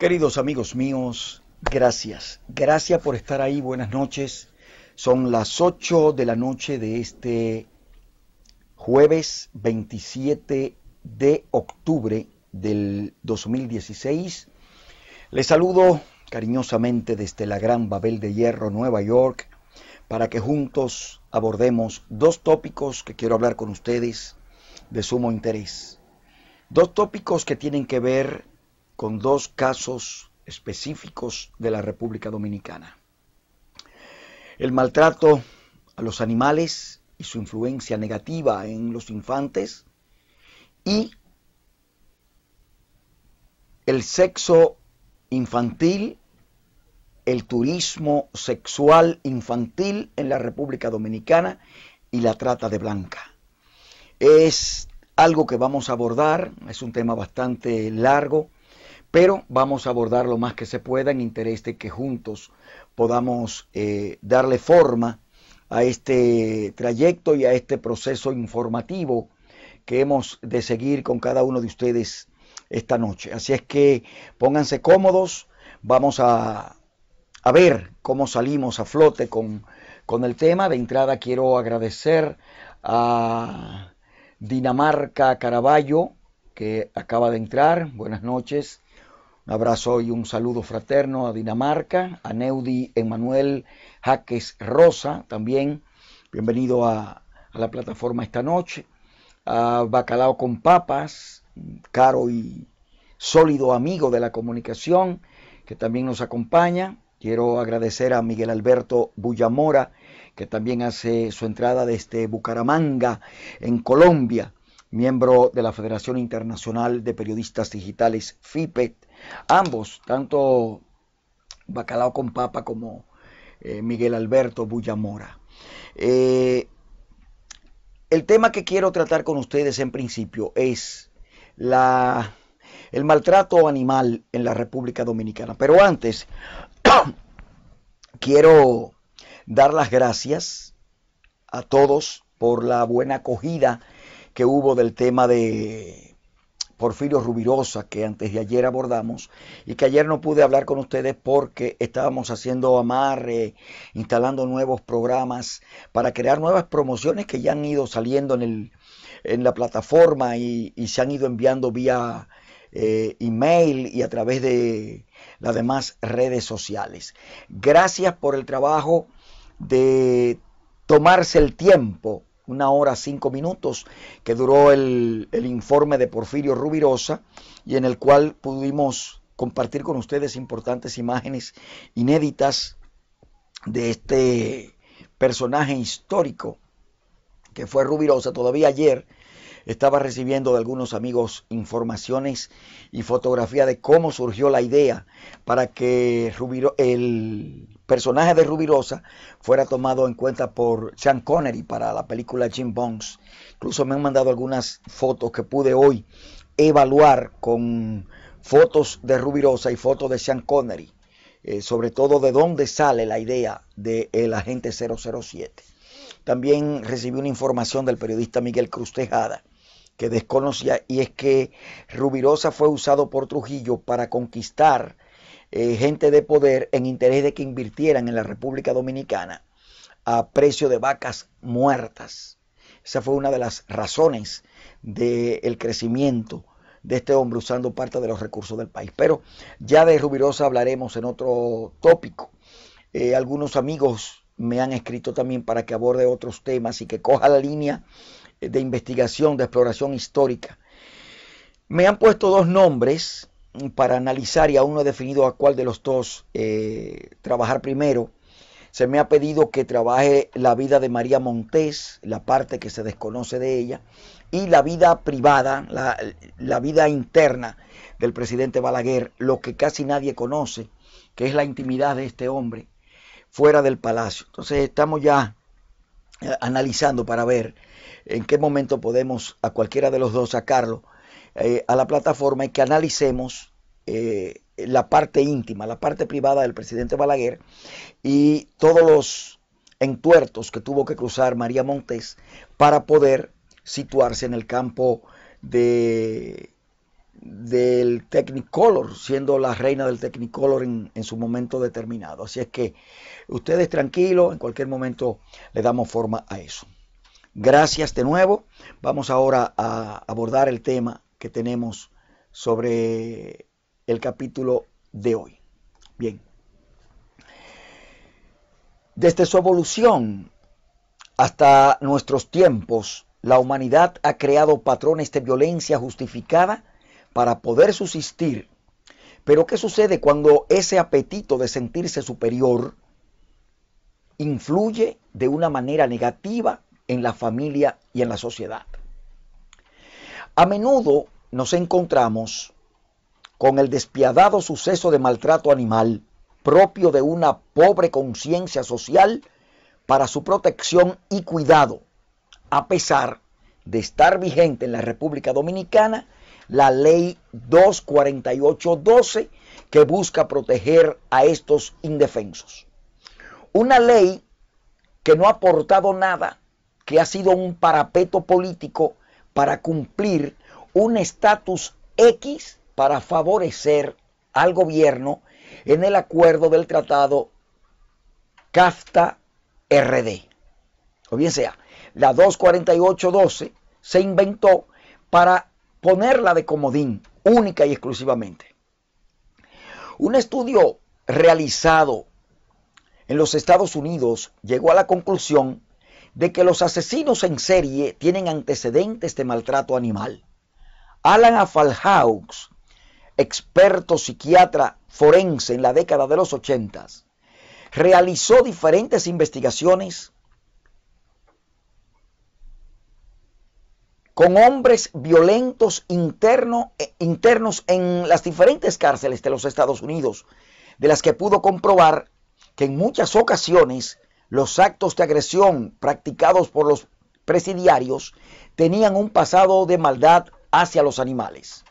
Queridos amigos míos, gracias. Gracias por estar ahí. Buenas noches. Son las 8 de la noche de este jueves 27 de octubre del 2016. Les saludo cariñosamente desde la Gran Babel de Hierro, Nueva York, para que juntos abordemos dos tópicos que quiero hablar con ustedes de sumo interés. Dos tópicos que tienen que ver con dos casos específicos de la República Dominicana. El maltrato a los animales y su influencia negativa en los infantes y el sexo infantil, el turismo sexual infantil en la República Dominicana y la trata de blanca. Es algo que vamos a abordar, es un tema bastante largo, pero vamos a abordar lo más que se pueda en interés de que juntos podamos eh, darle forma a este trayecto y a este proceso informativo que hemos de seguir con cada uno de ustedes esta noche. Así es que pónganse cómodos, vamos a, ver cómo salimos a flote con, con el tema. De entrada quiero agradecer a Dinamarca Caraballo, que acaba de entrar. Buenas noches. Un abrazo y un saludo fraterno a Dinamarca, a Neudi Emanuel Jaques Rosa también. Bienvenido a, la plataforma esta noche. A Bacalao con Papas, caro y sólido amigo de la comunicación, que también nos acompaña. Quiero agradecer a Miguel Alberto Bullamora, que también hace su entrada desde Bucaramanga, en Colombia, miembro de la Federación Internacional de Periodistas Digitales, FIPET. Ambos, tanto Bacalao con Papa como eh, Miguel Alberto Bullamora. Eh, el tema que quiero tratar con ustedes en principio es el maltrato animal en la República Dominicana. Pero antes, quiero dar las gracias a todos por la buena acogida que hubo del tema de Porfirio Rubirosa, que antes de ayer abordamos y que ayer no pude hablar con ustedes porque estábamos haciendo amarre, instalando nuevos programas para crear nuevas promociones que ya han ido saliendo en, la plataforma y, se han ido enviando vía eh, email y a través de las demás redes sociales. Gracias por el trabajo de tomarse el tiempo una hora cinco minutos que duró el, el, informe de Porfirio Rubirosa y en el cual pudimos compartir con ustedes importantes imágenes inéditas de este personaje histórico que fue Rubirosa. Todavía ayer estaba recibiendo de algunos amigos informaciones y fotografía de cómo surgió la idea para que el personaje de Rubirosa fuera tomado en cuenta por Sean Connery para la película Jim Bones. Incluso me han mandado algunas fotos que pude hoy evaluar con fotos de Rubirosa y fotos de Sean Connery. Eh, sobre todo de dónde sale la idea del agente 007. También recibí una información del periodista Miguel Cruz Tejada que desconocía, y es que Rubirosa fue usado por Trujillo para conquistar eh, gente de poder en interés de que invirtieran en la República Dominicana a precio de vacas muertas. Esa fue una de las razones del crecimiento de este hombre usando parte de los recursos del país. Pero ya de Rubirosa hablaremos en otro tópico. Eh, algunos amigos me han escrito también para que aborde otros temas y que coja la línea de investigación, de exploración histórica. Me han puesto dos nombres mm, para analizar y aún no he definido a cuál de los dos eh, trabajar primero. Se me ha pedido que trabaje la vida de María Montés, la parte que se desconoce de ella, y la vida privada, la, la vida interna del presidente Balaguer, lo que casi nadie conoce, que es la intimidad de este hombre fuera del palacio. Entonces estamos ya analizando para ver en qué momento podemos a cualquiera de los dos sacarlo eh, a la plataforma y que analicemos eh, la parte íntima, la parte privada del presidente Balaguer y todos los entuertos que tuvo que cruzar María Montes para poder situarse en el campo de del Technicolor, siendo la reina del Technicolor en, su momento determinado. Así es que ustedes tranquilos, en cualquier momento le damos forma a eso. Gracias de nuevo. Vamos ahora a abordar el tema que tenemos sobre el capítulo de hoy. Bien. Desde su evolución hasta nuestros tiempos, la humanidad ha creado patrones de violencia justificada para poder subsistir. Pero ¿qué sucede cuando ese apetito de sentirse superior influye de una manera negativa en la familia y en la sociedad? A menudo nos encontramos con el despiadado suceso de maltrato animal propio de una pobre conciencia social para su protección y cuidado, a pesar de estar vigente en la República Dominicana la ley 248.12, que busca proteger a estos indefensos. Una ley que no ha aportado nada, que ha sido un parapeto político para cumplir un estatus X para favorecer al gobierno en el acuerdo del tratado CAFTA-RD. O bien sea, la 248.12 se inventó para ponerla de comodín, única y exclusivamente. Un estudio realizado en los Estados Unidos llegó a la conclusión de que los asesinos en serie tienen antecedentes de maltrato animal. Alan Afalhaux, experto psiquiatra forense en la década de los 80, realizó diferentes investigaciones con hombres violentos eh, internos en las diferentes cárceles de los Estados Unidos, de las que pudo comprobar que en muchas ocasiones los actos de agresión practicados por los presidiarios tenían un pasado de maldad hacia los animales.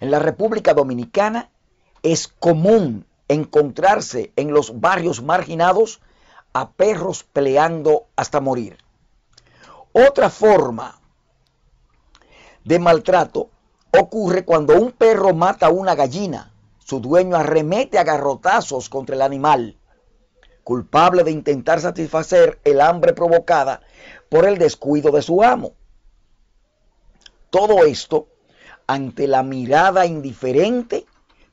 En la República Dominicana es común encontrarse en los barrios marginados a perros peleando hasta morir. Otra forma de maltrato ocurre cuando un perro mata a una gallina. Su dueño arremete a garrotazos contra el animal, culpable de intentar satisfacer el hambre provocada por el descuido de su amo. Todo esto ante la mirada indiferente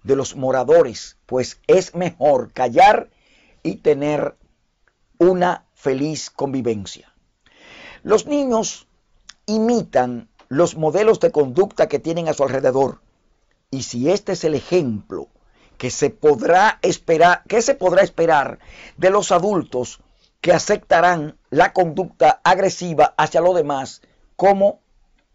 de los moradores, pues es mejor callar y tener una feliz convivencia. Los niños imitan los modelos de conducta que tienen a su alrededor. Y si este es el ejemplo que se podrá esperar, que se podrá esperar de los adultos que aceptarán la conducta agresiva hacia los demás como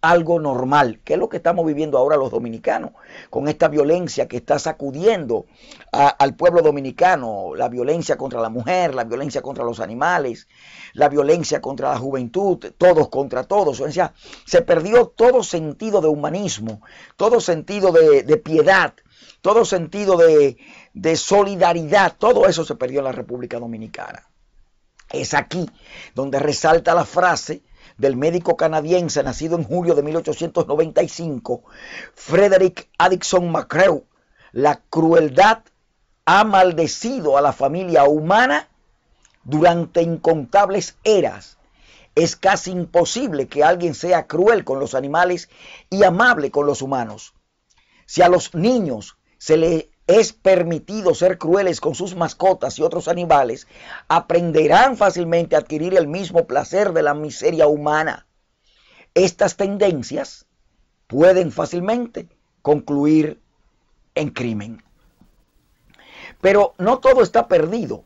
algo normal, que es lo que estamos viviendo ahora los dominicanos, con esta violencia que está sacudiendo al pueblo dominicano, la violencia contra la mujer, la violencia contra los animales, la violencia contra la juventud, todos contra todos. O sea, se perdió todo sentido de humanismo, todo sentido de, piedad, todo sentido de solidaridad, todo eso se perdió en la República Dominicana. Es aquí donde resalta la frase del médico canadiense nacido en julio de 1895, Frederick Addison MacRae, la crueldad ha maldecido a la familia humana durante incontables eras. Es casi imposible que alguien sea cruel con los animales y amable con los humanos. Si a los niños se les es permitido ser crueles con sus mascotas y otros animales, aprenderán fácilmente a adquirir el mismo placer de la miseria humana. Estas tendencias pueden fácilmente concluir en crimen. Pero no todo está perdido.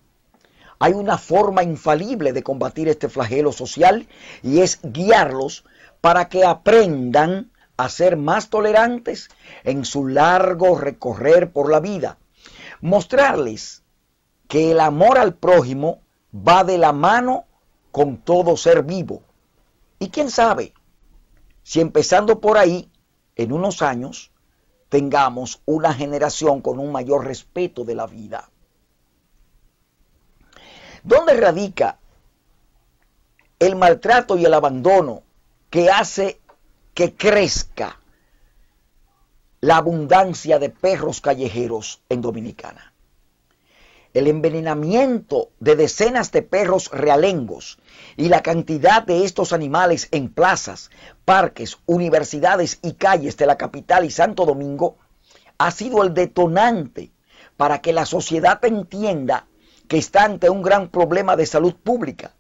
Hay una forma infalible de combatir este flagelo social y es guiarlos para que aprendan a ser más tolerantes en su largo recorrer por la vida. Mostrarles que el amor al prójimo va de la mano con todo ser vivo. Y quién sabe si empezando por ahí, en unos años, tengamos una generación con un mayor respeto de la vida. ¿Dónde radica el maltrato y el abandono que hace que crezca la abundancia de perros callejeros en Dominicana. El envenenamiento de decenas de perros realengos y la cantidad de estos animales en plazas, parques, universidades y calles de la capital y Santo Domingo ha sido el detonante para que la sociedad entienda que está ante un gran problema de salud pública.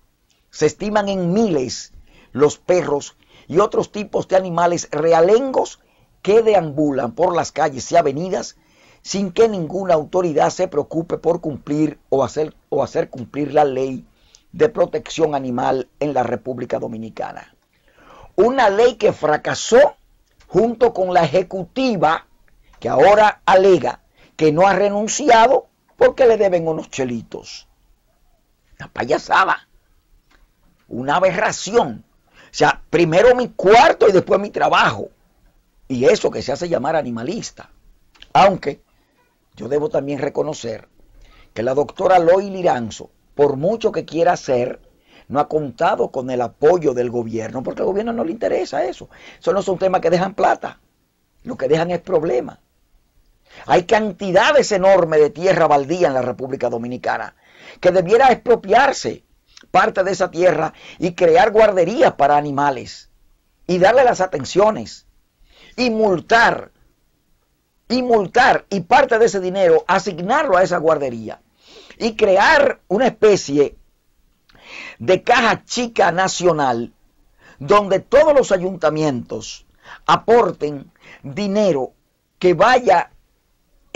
Se estiman en miles los perros y otros tipos de animales realengos que deambulan por las calles y avenidas sin que ninguna autoridad se preocupe por cumplir o hacer, o hacer cumplir la ley de protección animal en la República Dominicana. Una ley que fracasó junto con la ejecutiva que ahora alega que no ha renunciado porque le deben unos chelitos. Una payasada, una aberración sea, primero mi cuarto y después mi trabajo. Y eso que se hace llamar animalista. Aunque yo debo también reconocer que la doctora Loy Liranzo, por mucho que quiera hacer, no ha contado con el apoyo del gobierno, porque al gobierno no le interesa eso. Eso no un temas que dejan plata, lo que dejan es problema. Hay cantidades enormes de tierra baldía en la República Dominicana que debiera expropiarse parte de esa tierra y crear guarderías para animales y darle las atenciones y multar y multar y parte de ese dinero asignarlo a esa guardería y crear una especie de caja chica nacional donde todos los ayuntamientos aporten dinero que vaya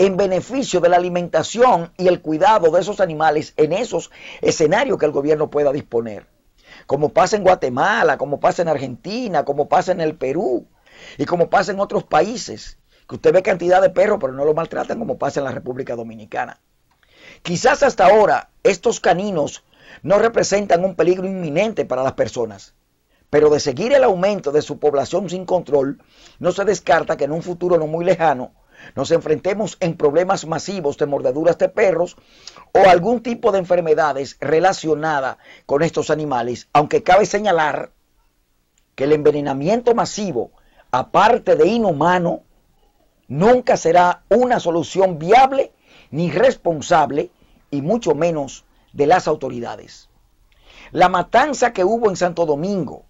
en beneficio de la alimentación y el cuidado de esos animales en esos escenarios que el gobierno pueda disponer. Como pasa en Guatemala, como pasa en Argentina, como pasa en el Perú y como pasa en otros países, que usted ve cantidad de perros pero no lo maltratan como pasa en la República Dominicana. Quizás hasta ahora estos caninos no representan un peligro inminente para las personas, pero de seguir el aumento de su población sin control, no se descarta que en un futuro no muy lejano nos enfrentemos en problemas masivos de mordeduras de perros o algún tipo de enfermedades relacionadas con estos animales, aunque cabe señalar que el envenenamiento masivo, aparte de inhumano, nunca será una solución viable ni responsable y mucho menos de las autoridades. La matanza que hubo en Santo Domingo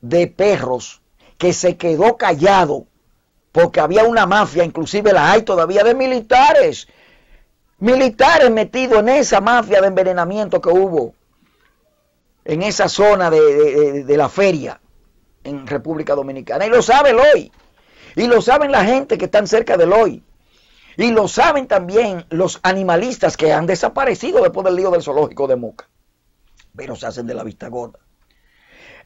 de perros que se quedó callado porque había una mafia, inclusive la hay todavía, de militares, militares metidos en esa mafia de envenenamiento que hubo en esa zona de, la feria en República Dominicana. Y lo sabe el hoy, y lo saben la gente que están cerca del hoy. Y lo saben también los animalistas que han desaparecido después del lío del zoológico de Moca. Pero se hacen de la vista gorda.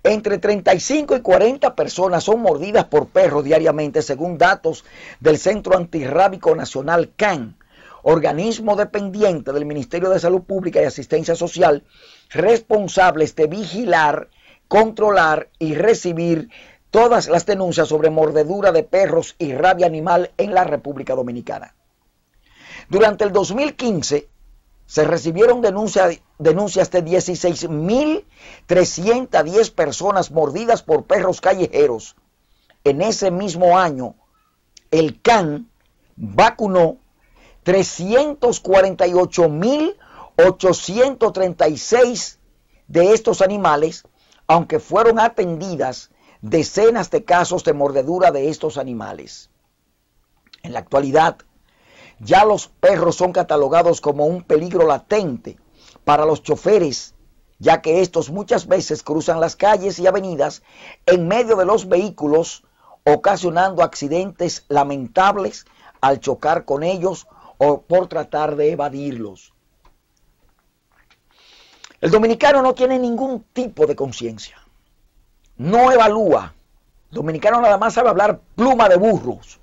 Entre 35 y 40 personas son mordidas por perros diariamente, según datos del Centro Antirrábico Nacional CAN, organismo dependiente del Ministerio de Salud Pública y Asistencia Social, responsables de vigilar, controlar y recibir todas las denuncias sobre mordedura de perros y rabia animal en la República Dominicana. Durante el 2015, se recibieron denuncias de 16.310 personas mordidas por perros callejeros. En ese mismo año, el CAN vacunó 348.836 de estos animales, aunque fueron atendidas decenas de casos de mordedura de estos animales. En la actualidad, ya los perros son catalogados como un peligro latente para los choferes, ya que estos muchas veces cruzan las calles y avenidas en medio de los vehículos, ocasionando accidentes lamentables al chocar con ellos o por tratar de evadirlos. El dominicano no tiene ningún tipo de conciencia. No evalúa. El dominicano nada más sabe hablar pluma de burros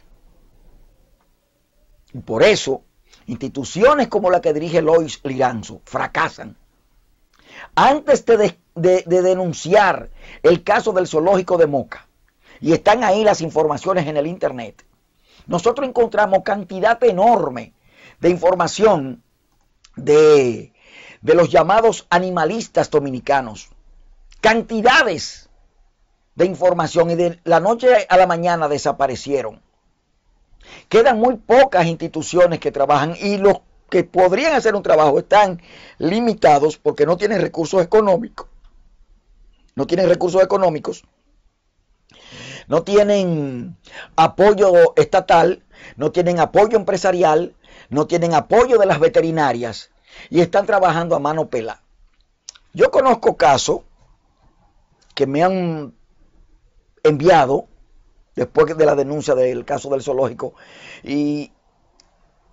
por eso, instituciones como la que dirige Lois Liranzo fracasan. Antes de, denunciar el caso del zoológico de Moca, y están ahí las informaciones en el Internet, nosotros encontramos cantidad enorme de información de, los llamados animalistas dominicanos. Cantidades de información y de la noche a la mañana desaparecieron. Quedan muy pocas instituciones que trabajan y los que podrían hacer un trabajo están limitados porque no tienen recursos económicos. No tienen recursos económicos. No tienen apoyo estatal, no tienen apoyo empresarial, no tienen apoyo de las veterinarias y están trabajando a mano pela. Yo conozco casos que me han enviado después de la denuncia del caso del zoológico. Y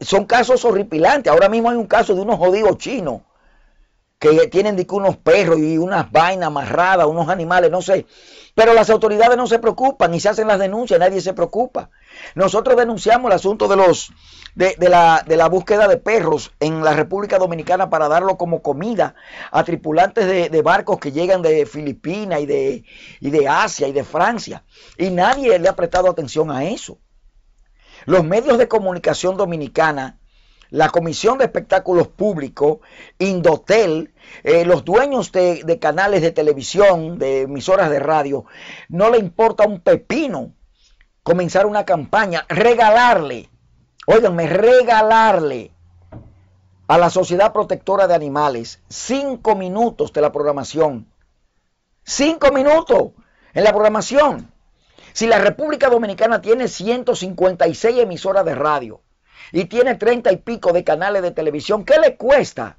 son casos horripilantes. Ahora mismo hay un caso de unos jodidos chinos que tienen de unos perros y unas vainas amarradas, unos animales, no sé. Pero las autoridades no se preocupan, ni se hacen las denuncias, nadie se preocupa. Nosotros denunciamos el asunto de los de, la, de la, búsqueda de perros en la República Dominicana para darlo como comida a tripulantes de, barcos que llegan de Filipinas y de, y de Asia y de Francia. Y nadie le ha prestado atención a eso. Los medios de comunicación dominicana la Comisión de Espectáculos Públicos, Indotel, eh, los dueños de, canales de televisión, de emisoras de radio, no le importa un pepino comenzar una campaña, regalarle, oiganme, regalarle a la Sociedad Protectora de Animales cinco minutos de la programación. Cinco minutos en la programación. Si la República Dominicana tiene 156 emisoras de radio, y tiene treinta y pico de canales de televisión. ¿Qué le cuesta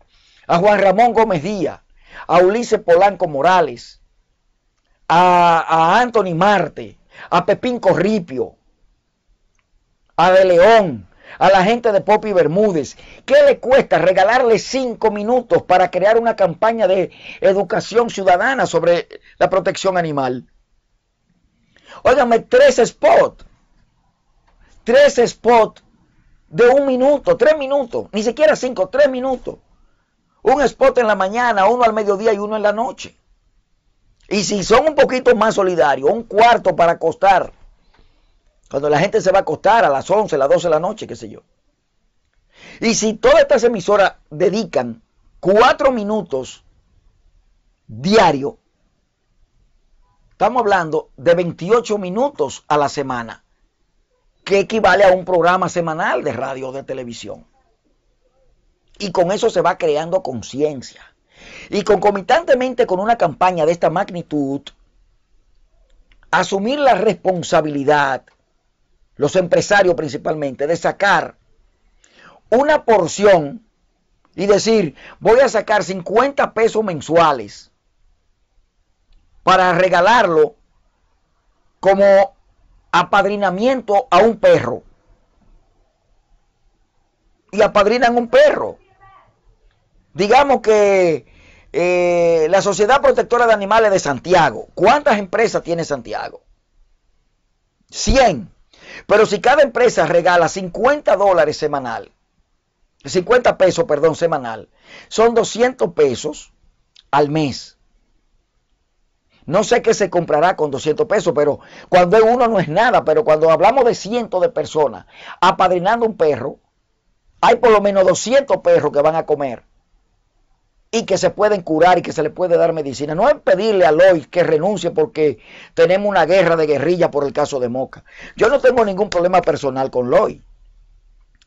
a Juan Ramón Gómez Díaz, a Ulises Polanco Morales, a, Anthony Marte, a Pepín Corripio, a De León, a la gente de y Bermúdez. ¿Qué le cuesta regalarle cinco minutos para crear una campaña de educación ciudadana sobre la protección animal? Óigame, tres spots. Tres spots de un minuto, tres minutos, ni siquiera cinco, tres minutos. Un spot en la mañana, uno al mediodía y uno en la noche. Y si son un poquito más solidarios, un cuarto para acostar, cuando la gente se va a acostar a las once, a las doce de la noche, qué sé yo. Y si todas estas emisoras dedican cuatro minutos diario, estamos hablando de 28 minutos a la semana que equivale a un programa semanal de radio o de televisión. Y con eso se va creando conciencia. Y concomitantemente con una campaña de esta magnitud, asumir la responsabilidad, los empresarios principalmente, de sacar una porción y decir, voy a sacar 50 pesos mensuales para regalarlo como apadrinamiento a un perro. Y apadrinan un perro. Digamos que eh, la Sociedad Protectora de Animales de Santiago, ¿cuántas empresas tiene Santiago? 100. Pero si cada empresa regala 50 dólares semanal, 50 pesos, perdón, semanal, son 200 pesos al mes. No sé qué se comprará con 200 pesos, pero cuando es uno no es nada, pero cuando hablamos de cientos de personas apadrinando un perro, hay por lo menos 200 perros que van a comer y que se pueden curar y que se le puede dar medicina. No es pedirle a Lois que renuncie porque tenemos una guerra de guerrilla por el caso de Moca. Yo no tengo ningún problema personal con Lois,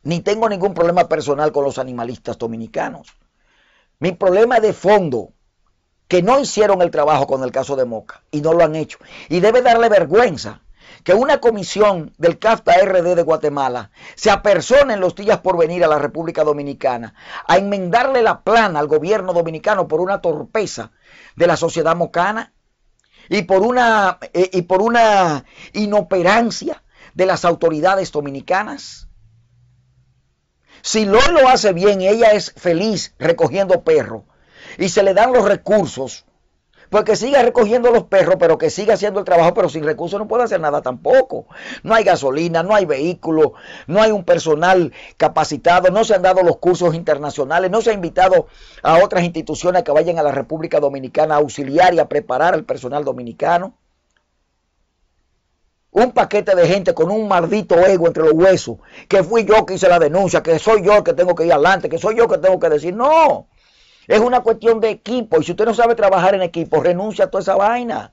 ni tengo ningún problema personal con los animalistas dominicanos. Mi problema es de fondo que no hicieron el trabajo con el caso de Moca y no lo han hecho. Y debe darle vergüenza que una comisión del CAFTA RD de Guatemala se apersone en los días por venir a la República Dominicana a enmendarle la plana al gobierno dominicano por una torpeza de la sociedad mocana y por una, eh, y por una inoperancia de las autoridades dominicanas. Si Loy lo hace bien, ella es feliz recogiendo perro y se le dan los recursos, pues que siga recogiendo los perros, pero que siga haciendo el trabajo, pero sin recursos no puede hacer nada tampoco. No hay gasolina, no hay vehículos... no hay un personal capacitado, no se han dado los cursos internacionales, no se ha invitado a otras instituciones que vayan a la República Dominicana a auxiliar y a preparar al personal dominicano. Un paquete de gente con un maldito ego entre los huesos, que fui yo que hice la denuncia, que soy yo que tengo que ir adelante, que soy yo que tengo que decir, no. Es una cuestión de equipo. Y si usted no sabe trabajar en equipo, renuncia a toda esa vaina.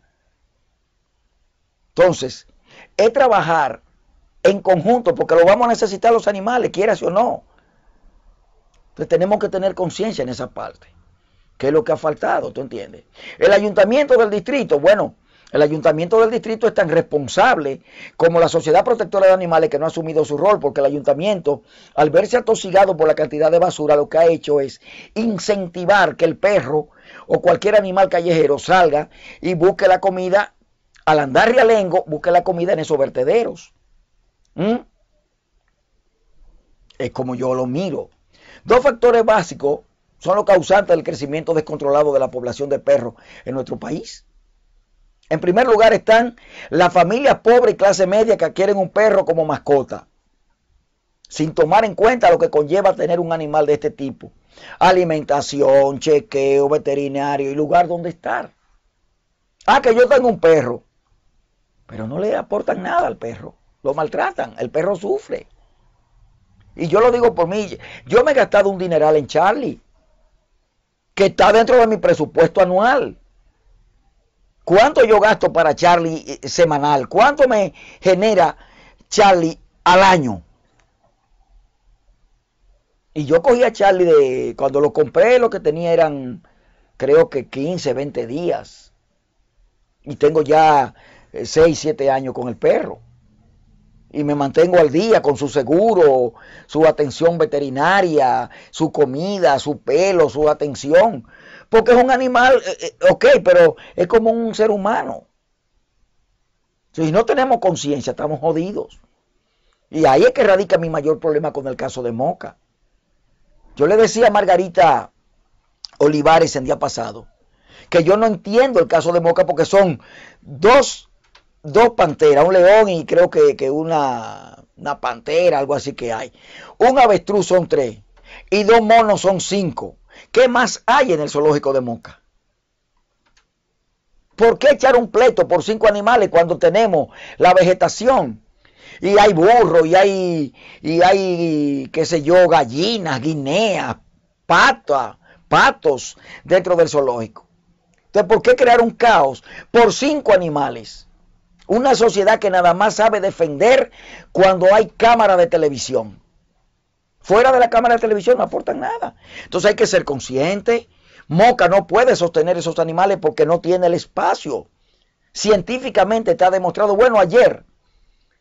Entonces, es trabajar en conjunto, porque lo vamos a necesitar los animales, quieras o no. Entonces tenemos que tener conciencia en esa parte, que es lo que ha faltado, ¿tú entiendes? El ayuntamiento del distrito, bueno, el ayuntamiento del distrito es tan responsable como la sociedad protectora de animales que no ha asumido su rol, porque el ayuntamiento, al verse atosigado por la cantidad de basura, lo que ha hecho es incentivar que el perro o cualquier animal callejero salga y busque la comida, al andar realengo, busque la comida en esos vertederos. ¿Mm? Es como yo lo miro. Dos factores básicos son los causantes del crecimiento descontrolado de la población de perros en nuestro país. En primer lugar están las familias pobres y clase media que adquieren un perro como mascota, sin tomar en cuenta lo que conlleva tener un animal de este tipo. Alimentación, chequeo, veterinario y lugar donde estar. Ah, que yo tengo un perro, pero no le aportan nada al perro, lo maltratan, el perro sufre. Y yo lo digo por mí, yo me he gastado un dineral en Charlie, que está dentro de mi presupuesto anual ¿Cuánto yo gasto para Charlie eh, semanal? ¿Cuánto me genera Charlie al año? Y yo cogí a Charlie de, cuando lo compré, lo que tenía eran, creo que 15, 20 días. Y tengo ya 6, eh, 7 años con el perro. Y me mantengo al día con su seguro, su atención veterinaria, su comida, su pelo, su atención. Porque es un animal, eh, eh, ok, pero es como un ser humano. Si no tenemos conciencia, estamos jodidos. Y ahí es que radica mi mayor problema con el caso de Moca. Yo le decía a Margarita Olivares el día pasado que yo no entiendo el caso de Moca porque son dos, dos panteras, un león y creo que, que una, una pantera, algo así que hay. Un avestruz son tres y dos monos son cinco. ¿Qué más hay en el zoológico de Moca? ¿Por qué echar un pleito por cinco animales cuando tenemos la vegetación? Y hay burro, y hay, y hay, qué sé yo, gallinas, guineas, patas, patos dentro del zoológico. Entonces, ¿por qué crear un caos por cinco animales? Una sociedad que nada más sabe defender cuando hay cámara de televisión. Fuera de la cámara de televisión no aportan nada. Entonces hay que ser consciente. Moca no puede sostener esos animales porque no tiene el espacio. Científicamente está demostrado. Bueno, ayer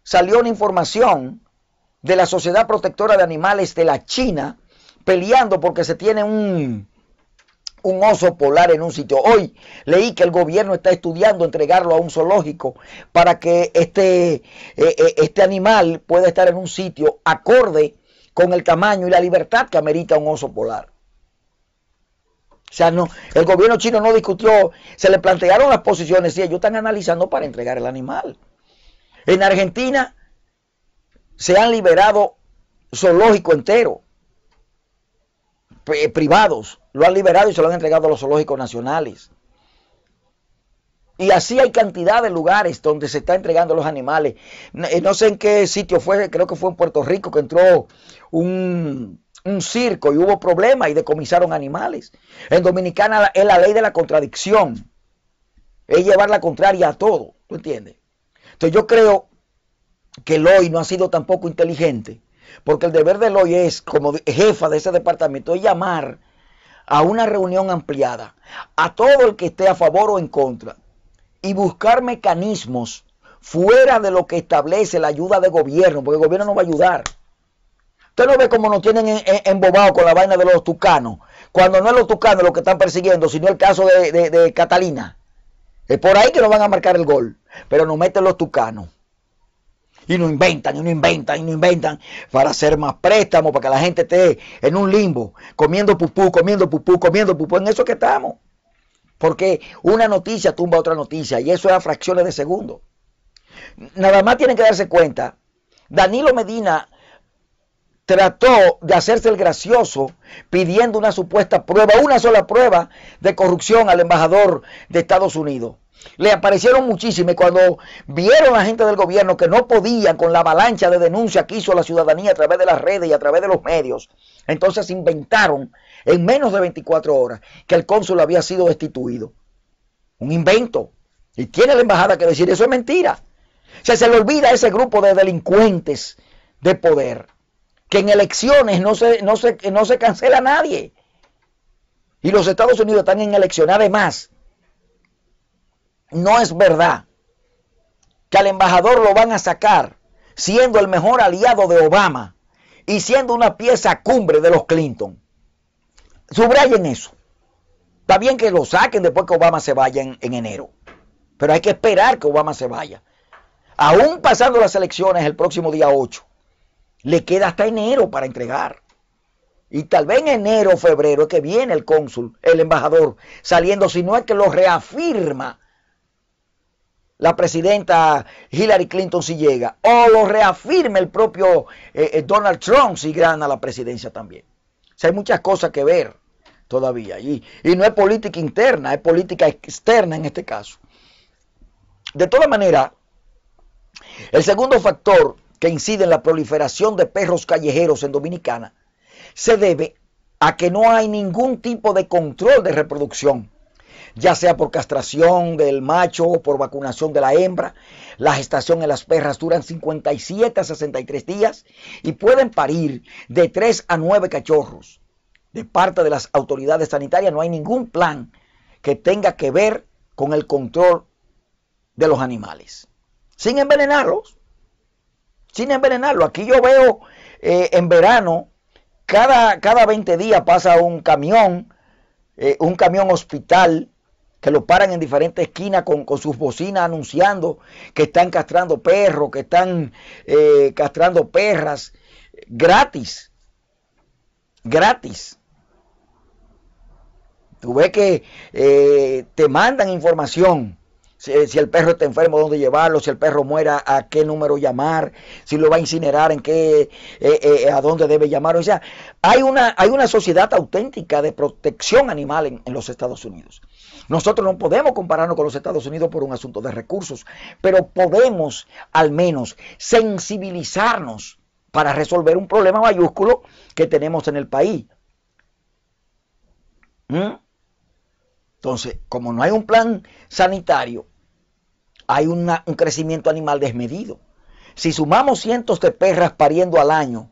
salió una información de la Sociedad Protectora de Animales de la China peleando porque se tiene un, un oso polar en un sitio. Hoy leí que el gobierno está estudiando entregarlo a un zoológico para que este, eh, eh, este, animal pueda estar en un sitio acorde con el tamaño y la libertad que amerita un oso polar. O sea, no, el gobierno chino no discutió, se le plantearon las posiciones y ellos están analizando para entregar el animal. En Argentina se han liberado zoológico entero, eh, privados, lo han liberado y se lo han entregado a los zoológicos nacionales. Y así hay cantidad de lugares donde se está entregando los animales. Eh, no, sé en qué sitio fue, creo que fue en Puerto Rico que entró un, un circo y hubo problemas y decomisaron animales. En Dominicana es la ley de la contradicción. Es llevar la contraria a todo, ¿tú entiendes? Entonces yo creo que el hoy no ha sido tampoco inteligente, porque el deber del hoy es, como jefa de ese departamento, es llamar a una reunión ampliada a todo el que esté a favor o en contra, y buscar mecanismos fuera de lo que establece la ayuda de gobierno, porque el gobierno no va a ayudar. Usted no ve cómo nos tienen embobados con la vaina de los tucanos, cuando no es los tucanos los que están persiguiendo, sino el caso de, Catalina. Es por ahí que nos van a marcar el gol, pero nos meten los tucanos. Y no inventan, y nos inventan, y no inventan para hacer más préstamos, para que la gente esté en un limbo, comiendo pupú, comiendo pupú, comiendo pupú. En eso que estamos. Porque una noticia tumba otra noticia y eso es a fracciones de segundo. Nada más tienen que darse cuenta, Danilo Medina trató de hacerse el gracioso pidiendo una supuesta prueba, una sola prueba de corrupción al embajador de Estados Unidos. Le aparecieron muchísimas cuando vieron la gente del gobierno que no podían con la avalancha de denuncia que hizo la ciudadanía a través de las redes y a través de los medios, entonces inventaron en menos de 24 horas que el cónsul había sido destituido. Un invento. Y tiene la embajada que decir, eso es mentira. se le olvida a ese grupo de delincuentes de poder, que en elecciones no se, no se cancela a nadie. Y los Estados Unidos están en elección. Además, no es verdad que al embajador lo van a sacar siendo el mejor aliado de Obama y siendo una pieza cumbre de los Clinton. Subrayen eso. Está bien que lo saquen después que Obama se vaya en, enero. Pero hay que esperar que Obama se vaya. Aún pasando las elecciones el próximo día 8, le queda hasta enero para entregar. Y tal vez en enero o febrero es que viene el cónsul, el embajador, saliendo, si no es que lo reafirma la presidenta Hillary Clinton si llega, o lo reafirma el propio eh, eh, Donald Trump si gana la presidencia también. O sea, hay muchas cosas que ver todavía allí. Y no es política interna, es política externa en este caso. De todas maneras, el segundo factor que incide en la proliferación de perros callejeros en Dominicana se debe a que no hay ningún tipo de control de reproducción, ya sea por castración del macho o por vacunación de la hembra. La gestación en las perras duran 57 a 63 días y pueden parir de 3 a 9 cachorros de parte de las autoridades sanitarias, no hay ningún plan que tenga que ver con el control de los animales. Sin envenenarlos. Sin envenenarlos. Aquí yo veo eh, en verano, cada, cada 20 días pasa un camión, eh, un camión hospital, que lo paran en diferentes esquinas con, sus bocinas anunciando que están castrando perros, que están eh, castrando perras, gratis, gratis ve ves que eh, te mandan información. Eh, si, el perro está enfermo, dónde llevarlo, si el perro muera, a qué número llamar, si lo va a incinerar, en qué, eh, a dónde debe llamar. O sea, hay una, hay una sociedad auténtica de protección animal en, los Estados Unidos. Nosotros no podemos compararnos con los Estados Unidos por un asunto de recursos, pero podemos al menos sensibilizarnos para resolver un problema mayúsculo que tenemos en el país. ¿Mm? Entonces, como no hay un plan sanitario, hay un crecimiento animal desmedido. Si sumamos cientos de perras pariendo al año,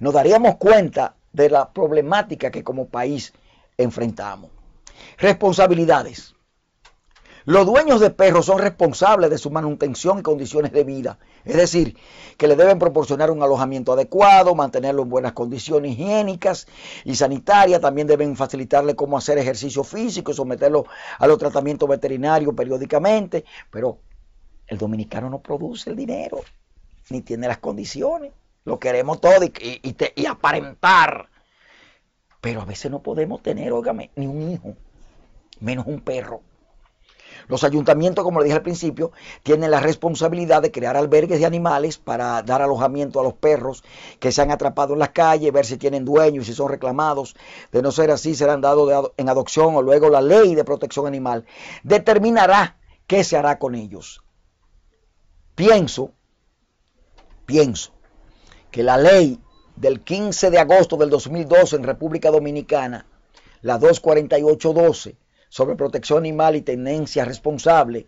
nos daríamos cuenta de la problemática que como país enfrentamos. Responsabilidades. Los dueños de perros son responsables de su manutención y condiciones de vida. Es decir, que le deben proporcionar un alojamiento adecuado, mantenerlo en buenas condiciones higiénicas y sanitarias. También deben facilitarle cómo hacer ejercicio físico, y someterlo a los tratamientos veterinarios periódicamente. Pero el dominicano no produce el dinero, ni tiene las condiciones. Lo queremos todo y, y aparentar. Pero a veces no podemos tener, óigame, ni un hijo, menos un perro. Los ayuntamientos, como le dije al principio, tienen la responsabilidad de crear albergues de animales para dar alojamiento a los perros que se han atrapado en las calles, ver si tienen dueños, si son reclamados. De no ser así, serán dados en adopción o luego la ley de protección animal determinará qué se hará con ellos. Pienso, pienso que la ley del 15 de agosto del 2012 en República Dominicana, la 24812, sobre protección animal y tenencia responsable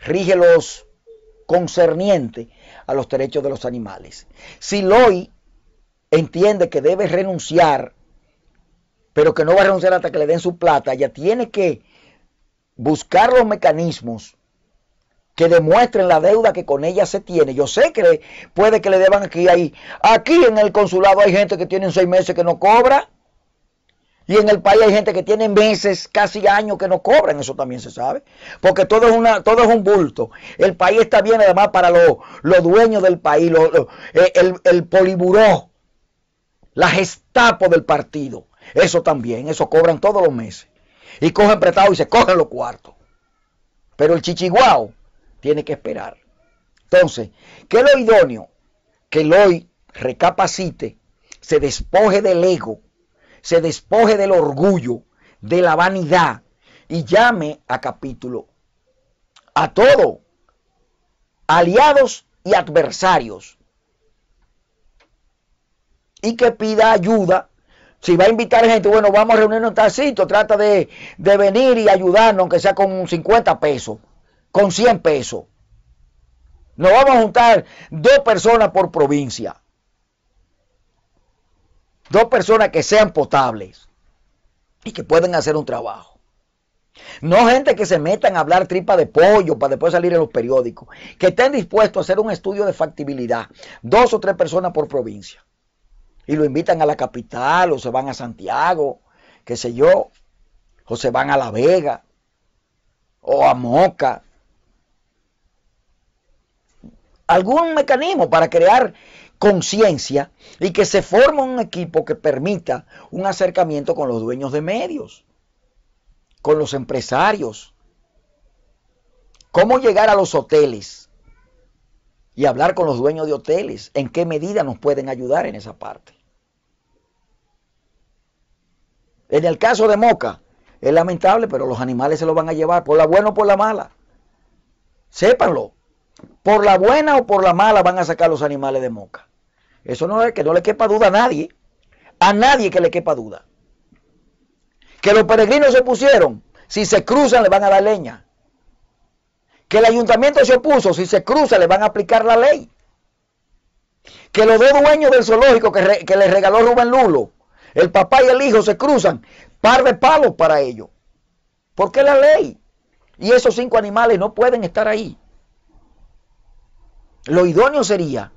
rige los concernientes a los derechos de los animales. Si Loy entiende que debe renunciar, pero que no va a renunciar hasta que le den su plata, ya tiene que buscar los mecanismos que demuestren la deuda que con ella se tiene. Yo sé que puede que le deban aquí ahí. Aquí en el consulado hay gente que tiene seis meses que no cobra. Y en el país hay gente que tiene meses, casi años que no cobran, eso también se sabe. Porque todo es, una, todo es un bulto. El país está bien además para los dueños del país, eh, el, el poliburó, la gestapo del partido. Eso también, eso cobran todos los meses. Y cogen prestado y se cogen los cuartos. Pero el chichiguao tiene que esperar. Entonces, ¿qué es lo idóneo? Que el hoy recapacite, se despoje del ego se despoje del orgullo, de la vanidad y llame a capítulo a todo, aliados y adversarios, y que pida ayuda. Si va a invitar gente, bueno, vamos a reunirnos en tacito, trata de, de venir y ayudarnos, aunque sea con 50 pesos, con 100 pesos. Nos vamos a juntar dos personas por provincia. Dos personas que sean potables y que puedan hacer un trabajo. No gente que se metan a hablar tripa de pollo para después salir en los periódicos. Que estén dispuestos a hacer un estudio de factibilidad. Dos o tres personas por provincia. Y lo invitan a la capital o se van a Santiago, qué sé yo. O se van a La Vega. O a Moca algún mecanismo para crear conciencia y que se forme un equipo que permita un acercamiento con los dueños de medios, con los empresarios. ¿Cómo llegar a los hoteles y hablar con los dueños de hoteles? ¿En qué medida nos pueden ayudar en esa parte? En el caso de Moca, es lamentable, pero los animales se lo van a llevar, por la buena o por la mala. Sépanlo por la buena o por la mala van a sacar los animales de Moca. Eso no es que no le quepa duda a nadie. A nadie que le quepa duda. Que los peregrinos se pusieron. Si se cruzan le van a dar leña. Que el ayuntamiento se opuso. Si se cruza le van a aplicar la ley. Que los dos dueños del zoológico que, le regaló Rubén Lulo, el papá y el hijo se cruzan. Par de palos para ellos. Porque la ley. Y esos cinco animales no pueden estar ahí. Lo idóneo sería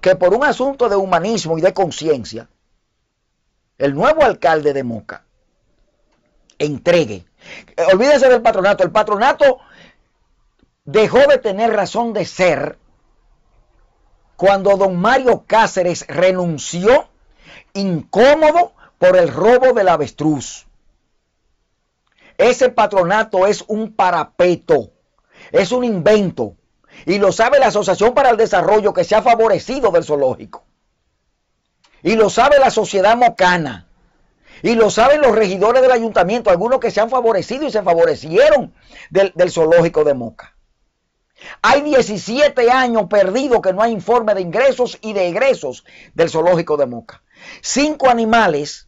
que por un asunto de humanismo y de conciencia, el nuevo alcalde de Moca entregue. Olvídese del patronato. El patronato dejó de tener razón de ser cuando don Mario Cáceres renunció incómodo por el robo del avestruz. Ese patronato es un parapeto, es un invento y lo sabe la Asociación para el Desarrollo que se ha favorecido del zoológico. Y lo sabe la sociedad mocana. Y lo saben los regidores del ayuntamiento, algunos que se han favorecido y se favorecieron del, zoológico de Moca. Hay 17 años perdidos que no hay informe de ingresos y de egresos del zoológico de Moca. Cinco animales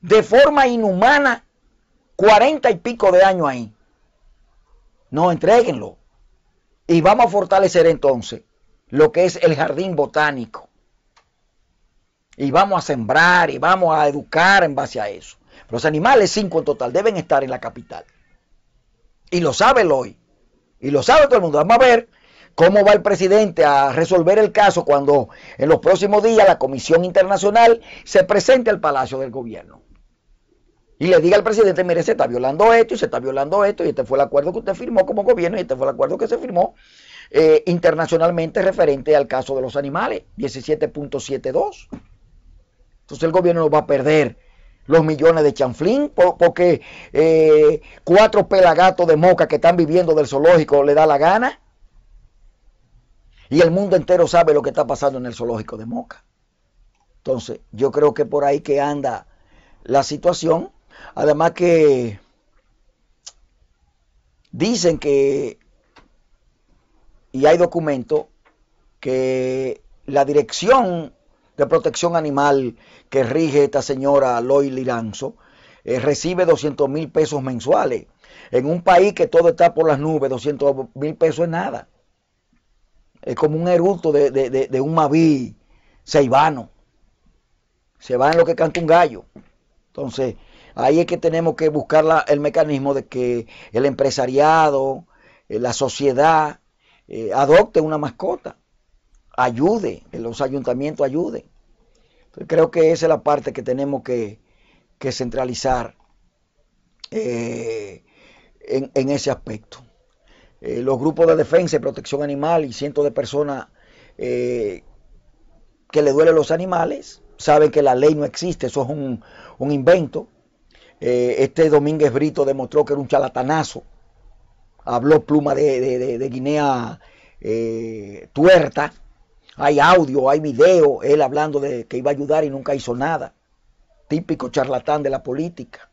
de forma inhumana, 40 y pico de años ahí. No, entreguenlo. Y vamos a fortalecer entonces lo que es el jardín botánico. Y vamos a sembrar y vamos a educar en base a eso. Los animales, cinco en total, deben estar en la capital. Y lo sabe el hoy. Y lo sabe todo el mundo. Vamos a ver cómo va el presidente a resolver el caso cuando en los próximos días la Comisión Internacional se presente al Palacio del Gobierno y le diga al presidente, mire, se está violando esto y se está violando esto y este fue el acuerdo que usted firmó como gobierno y este fue el acuerdo que se firmó eh, internacionalmente referente al caso de los animales, 17.72. Entonces el gobierno no va a perder los millones de chanflín porque eh, cuatro pelagatos de moca que están viviendo del zoológico le da la gana. Y el mundo entero sabe lo que está pasando en el zoológico de moca. Entonces yo creo que por ahí que anda la situación Además que dicen que, y hay documentos, que la dirección de protección animal que rige esta señora Loy Liranzo eh, recibe 200 mil pesos mensuales. En un país que todo está por las nubes, 200 mil pesos es nada. Es como un eruto de, de un maví ceibano. Se va en lo que canta un gallo. Entonces, Ahí es que tenemos que buscar el mecanismo de que el empresariado, eh, la sociedad, eh, adopte una mascota, ayude, los ayuntamientos ayuden. creo que esa es la parte que tenemos que, centralizar eh, en, ese aspecto. los grupos de defensa y protección animal y cientos de personas que le duelen los animales, saben que la ley no existe, eso es un invento. Eh, este Domínguez Brito demostró que era un charlatanazo. Habló pluma de, Guinea eh, tuerta. Hay audio, hay video, él hablando de que iba a ayudar y nunca hizo nada. Típico charlatán de la política.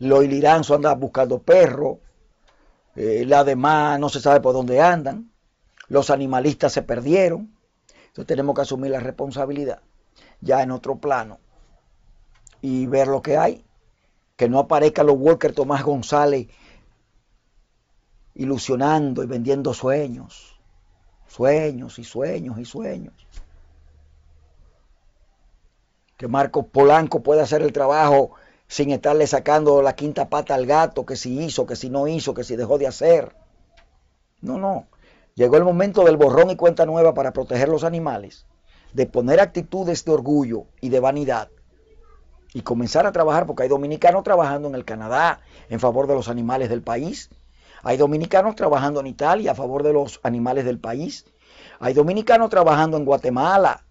Los Liranzo anda buscando perros. Eh, la demás no se sabe por dónde andan. Los animalistas se perdieron. Entonces tenemos que asumir la responsabilidad ya en otro plano y ver lo que hay que no aparezca los Walker Tomás González ilusionando y vendiendo sueños, sueños y sueños y sueños. Que Marco Polanco pueda hacer el trabajo sin estarle sacando la quinta pata al gato, que si hizo, que si no hizo, que si dejó de hacer. No, no. Llegó el momento del borrón y cuenta nueva para proteger los animales, de poner actitudes de orgullo y de vanidad y comenzar a trabajar, porque hay dominicanos trabajando en el Canadá en favor de los animales del país, hay dominicanos trabajando en Italia a favor de los animales del país, hay dominicanos trabajando en Guatemala,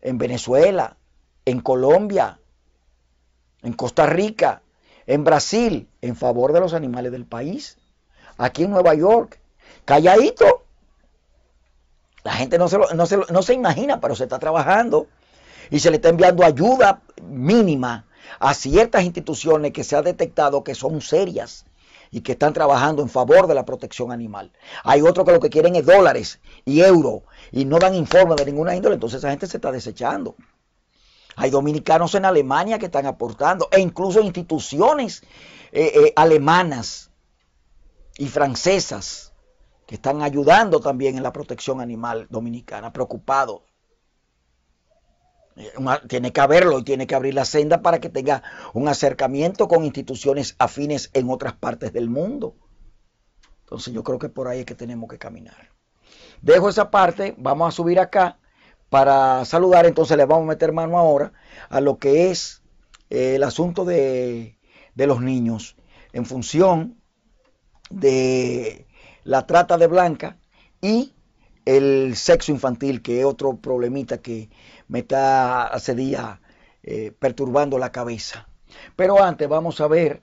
en Venezuela, en Colombia, en Costa Rica, en Brasil, en favor de los animales del país, aquí en Nueva York, calladito. La gente no se, no se, imagina, pero se está trabajando y se le está enviando ayuda mínima a ciertas instituciones que se ha detectado que son serias y que están trabajando en favor de la protección animal. Hay otros que lo que quieren es dólares y euros y no dan informe de ninguna índole, entonces esa gente se está desechando. Hay dominicanos en Alemania que están aportando e incluso instituciones eh, eh, alemanas y francesas que están ayudando también en la protección animal dominicana, preocupados. Eh, tiene que haberlo y tiene que abrir la senda para que tenga un acercamiento con instituciones afines en otras partes del mundo. Entonces yo creo que por ahí es que tenemos que caminar. Dejo esa parte, vamos a subir acá para saludar, entonces le vamos a meter mano ahora a lo que es eh, el asunto de, de los niños en función de la trata de blanca y el sexo infantil, que es otro problemita que me está hace día eh, perturbando la cabeza. Pero antes vamos a ver,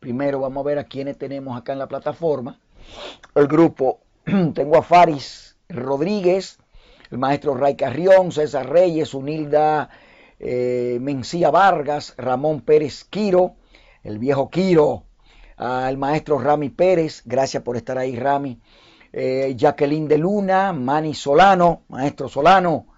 primero vamos a ver a quienes tenemos acá en la plataforma. El grupo, tengo a Faris Rodríguez, el maestro Ray Carrión, César Reyes, Unilda eh, Mencía Vargas, Ramón Pérez Quiro, el viejo Quiro, al maestro Rami Pérez, gracias por estar ahí Rami, eh, Jacqueline de Luna, Manny Solano, maestro Solano,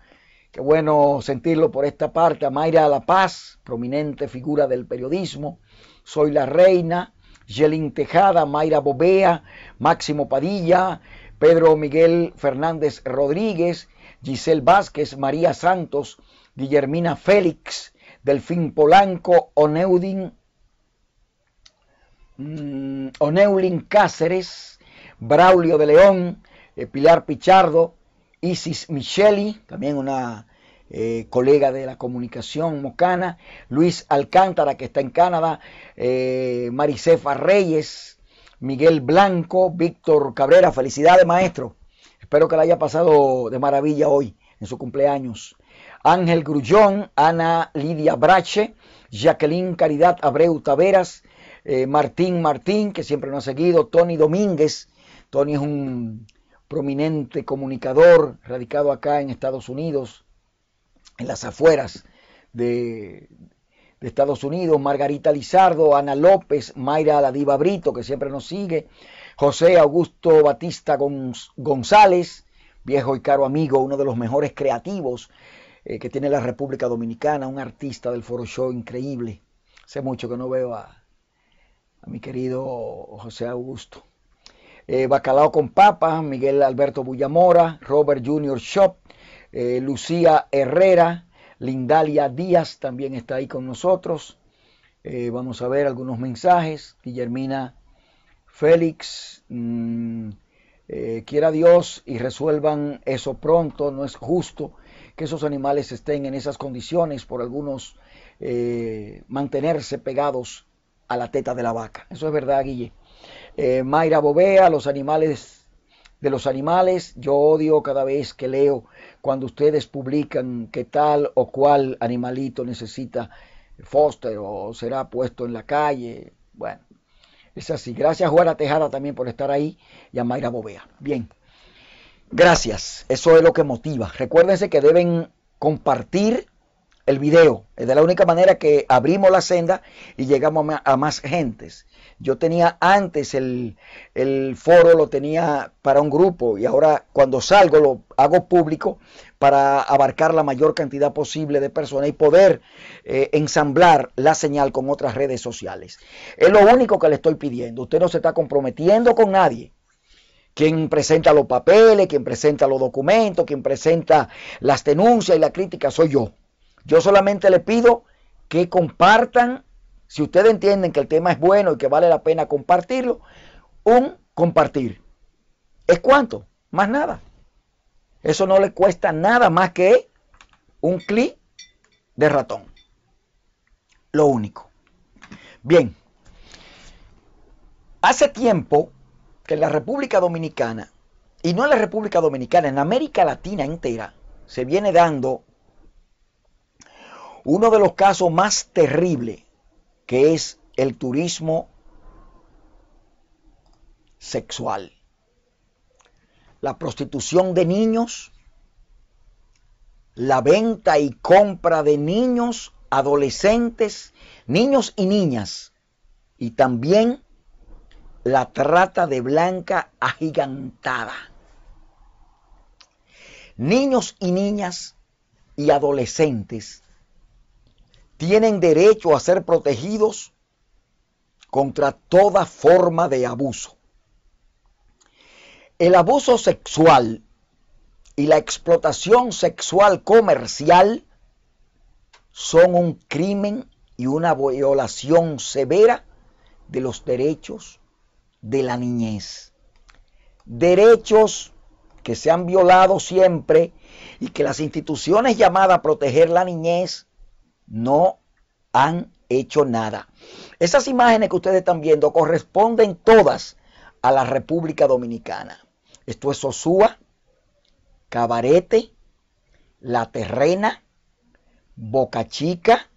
Qué bueno sentirlo por esta parte. A Mayra La Paz, prominente figura del periodismo. Soy la reina. Yelin Tejada, Mayra Bobea, Máximo Padilla, Pedro Miguel Fernández Rodríguez, Giselle Vázquez, María Santos, Guillermina Félix, Delfín Polanco, Oneudin, mm, Oneulin Cáceres, Braulio de León, eh, Pilar Pichardo, Isis Micheli, también una eh, colega de la comunicación mocana, Luis Alcántara, que está en Canadá, eh, Maricefa Reyes, Miguel Blanco, Víctor Cabrera, felicidades maestro, espero que la haya pasado de maravilla hoy, en su cumpleaños. Ángel Grullón, Ana Lidia Brache, Jacqueline Caridad Abreu Taveras, eh, Martín Martín, que siempre nos ha seguido, Tony Domínguez, Tony es un prominente comunicador radicado acá en Estados Unidos, en las afueras de, Estados Unidos, Margarita Lizardo, Ana López, Mayra Ladiva Brito, que siempre nos sigue, José Augusto Batista González, viejo y caro amigo, uno de los mejores creativos eh, que tiene la República Dominicana, un artista del Foro Show increíble. Hace mucho que no veo a mi querido José Augusto. Eh, bacalao con Papa, Miguel Alberto Bullamora, Robert Junior Shop, eh, Lucía Herrera, Lindalia Díaz también está ahí con nosotros. Eh, vamos a ver algunos mensajes. Guillermina Félix, mm, quiera Dios y resuelvan eso pronto. No es justo que esos animales estén en esas condiciones por algunos mantenerse pegados a la teta de la vaca. Eso es verdad, Guille. Eh, Mayra Bovea, Los animales de los animales. Yo odio cada vez que leo cuando ustedes publican que tal o cual animalito necesita foster o será puesto en la calle. Bueno, es así. Gracias Juana Tejada también por estar ahí y a Mayra Bovea. Bien. Gracias. Eso es lo que motiva. Recuérdense que deben compartir el video. Es de la única manera que abrimos la senda y llegamos a más gentes. Yo tenía antes el, el, foro, lo tenía para un grupo y ahora cuando salgo lo hago público para abarcar la mayor cantidad posible de personas y poder eh, ensamblar la señal con otras redes sociales. Es lo único que le estoy pidiendo. Usted no se está comprometiendo con nadie quien presenta los papeles, quien presenta los documentos, quien presenta las denuncias y la crítica, soy yo. Yo solamente le pido que compartan, si ustedes entienden que el tema es bueno y que vale la pena compartirlo, un compartir. ¿Es cuánto? Más nada. Eso no le cuesta nada más que un clic de ratón. Lo único. Bien. Hace tiempo que en la República Dominicana, y no en la República Dominicana, en América Latina entera, se viene dando uno de los casos más terribles, que es el turismo sexual, la prostitución de niños, la venta y compra de niños, adolescentes, niños y niñas, y también la trata de blanca agigantada. Niños y niñas y adolescentes tienen derecho a ser protegidos contra toda forma de abuso. El abuso sexual y la explotación sexual comercial son un crimen y una violación severa de los derechos de la niñez. Derechos que se han violado siempre y que las instituciones llamadas a proteger la niñez no han hecho nada. Esas imágenes que ustedes están viendo corresponden todas a la República Dominicana. Esto es Osúa, Cabarete, La Terrena, Boca Chica,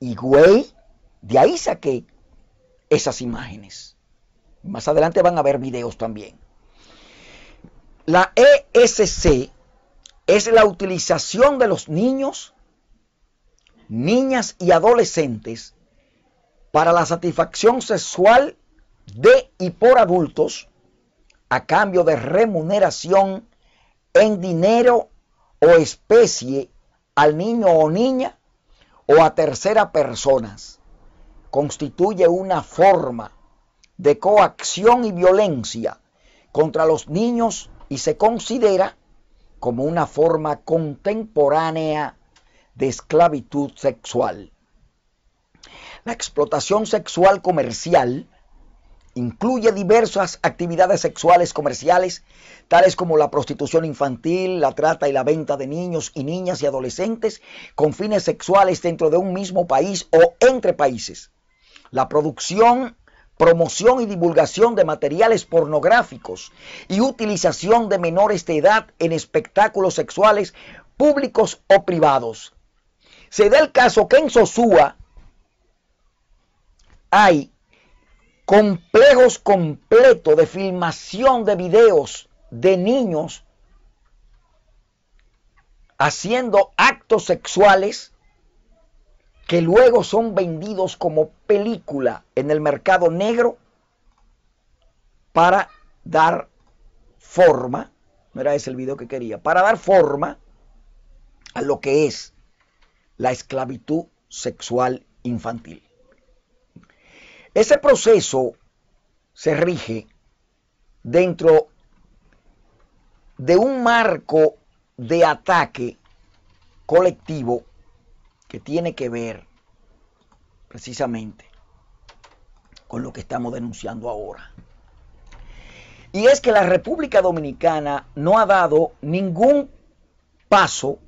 Higüey. De ahí saqué esas imágenes. Más adelante van a ver videos también. La ESC es la utilización de los niños niñas y adolescentes para la satisfacción sexual de y por adultos a cambio de remuneración en dinero o especie al niño o niña o a tercera personas constituye una forma de coacción y violencia contra los niños y se considera como una forma contemporánea de esclavitud sexual. La explotación sexual comercial incluye diversas actividades sexuales comerciales, tales como la prostitución infantil, la trata y la venta de niños y niñas y adolescentes con fines sexuales dentro de un mismo país o entre países, la producción, promoción y divulgación de materiales pornográficos y utilización de menores de edad en espectáculos sexuales públicos o privados, se da el caso que en Sosúa hay complejos completos de filmación de videos de niños haciendo actos sexuales que luego son vendidos como película en el mercado negro para dar forma, mira ese el video que quería, para dar forma a lo que es la esclavitud sexual infantil. Ese proceso se rige dentro de un marco de ataque colectivo que tiene que ver precisamente con lo que estamos denunciando ahora. Y es que la República Dominicana no ha dado ningún paso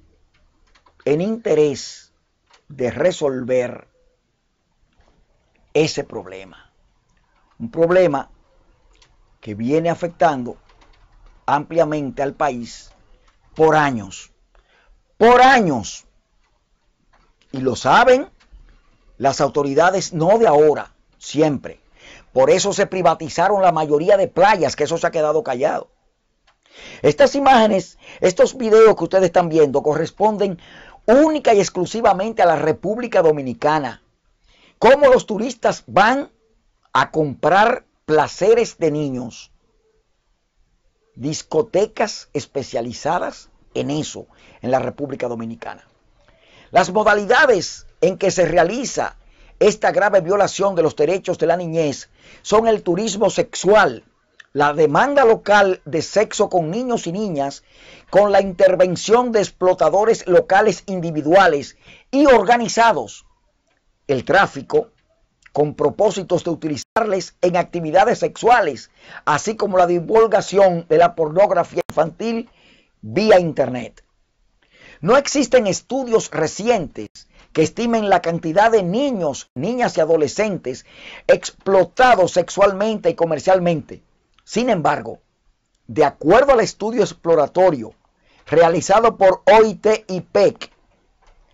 en interés de resolver ese problema. Un problema que viene afectando ampliamente al país por años. Por años. Y lo saben las autoridades, no de ahora, siempre. Por eso se privatizaron la mayoría de playas, que eso se ha quedado callado. Estas imágenes, estos videos que ustedes están viendo corresponden única y exclusivamente a la República Dominicana. Cómo los turistas van a comprar placeres de niños. Discotecas especializadas en eso en la República Dominicana. Las modalidades en que se realiza esta grave violación de los derechos de la niñez son el turismo sexual, la demanda local de sexo con niños y niñas, con la intervención de explotadores locales individuales y organizados, el tráfico con propósitos de utilizarles en actividades sexuales, así como la divulgación de la pornografía infantil vía Internet. No existen estudios recientes que estimen la cantidad de niños, niñas y adolescentes explotados sexualmente y comercialmente sin embargo, de acuerdo al estudio exploratorio realizado por OIT y PEC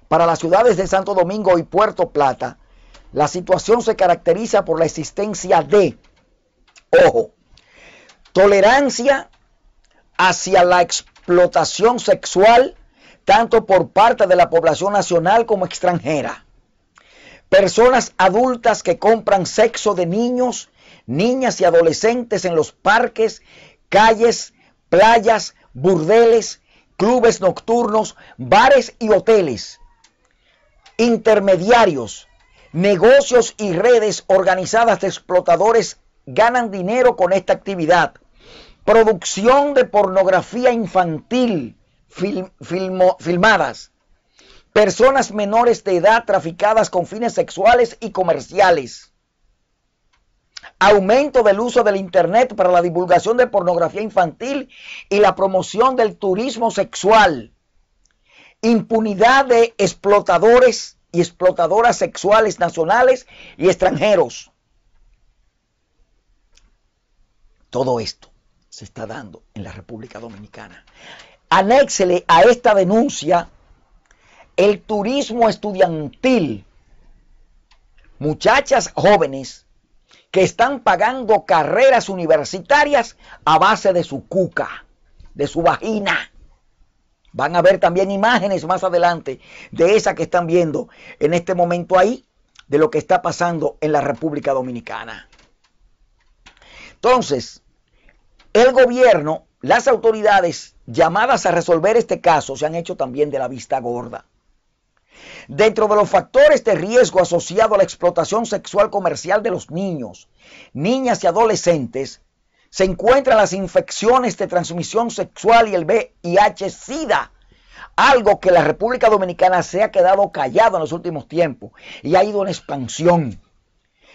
para las ciudades de Santo Domingo y Puerto Plata, la situación se caracteriza por la existencia de, ojo, tolerancia hacia la explotación sexual tanto por parte de la población nacional como extranjera. Personas adultas que compran sexo de niños niñas y adolescentes en los parques, calles, playas, burdeles, clubes nocturnos, bares y hoteles, intermediarios, negocios y redes organizadas de explotadores ganan dinero con esta actividad. Producción de pornografía infantil filmadas. Personas menores de edad traficadas con fines sexuales y comerciales aumento del uso del Internet para la divulgación de pornografía infantil y la promoción del turismo sexual, impunidad de explotadores y explotadoras sexuales nacionales y extranjeros. Todo esto se está dando en la República Dominicana. Anéxele a esta denuncia el turismo estudiantil. Muchachas jóvenes que están pagando carreras universitarias a base de su cuca, de su vagina. Van a ver también imágenes más adelante de esa que están viendo en este momento ahí, de lo que está pasando en la República Dominicana. Entonces, el gobierno, las autoridades llamadas a resolver este caso se han hecho también de la vista gorda. Dentro de los factores de riesgo asociado a la explotación sexual comercial de los niños, niñas y adolescentes, se encuentran las infecciones de transmisión sexual y el VIH-Sida, algo que la República Dominicana se ha quedado callado en los últimos tiempos y ha ido en expansión.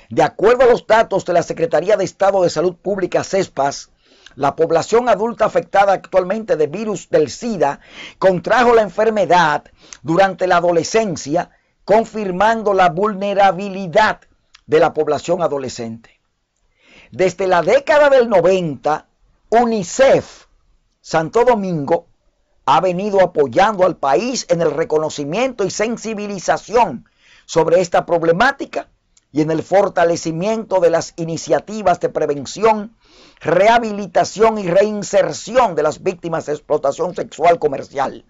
De acuerdo a los datos de la Secretaría de Estado de Salud Pública, CESPAS, la población adulta afectada actualmente de virus del SIDA contrajo la enfermedad durante la adolescencia, confirmando la vulnerabilidad de la población adolescente. Desde la década del 90, UNICEF Santo Domingo ha venido apoyando al país en el reconocimiento y sensibilización sobre esta problemática y en el fortalecimiento de las iniciativas de prevención rehabilitación y reinserción de las víctimas de explotación sexual comercial,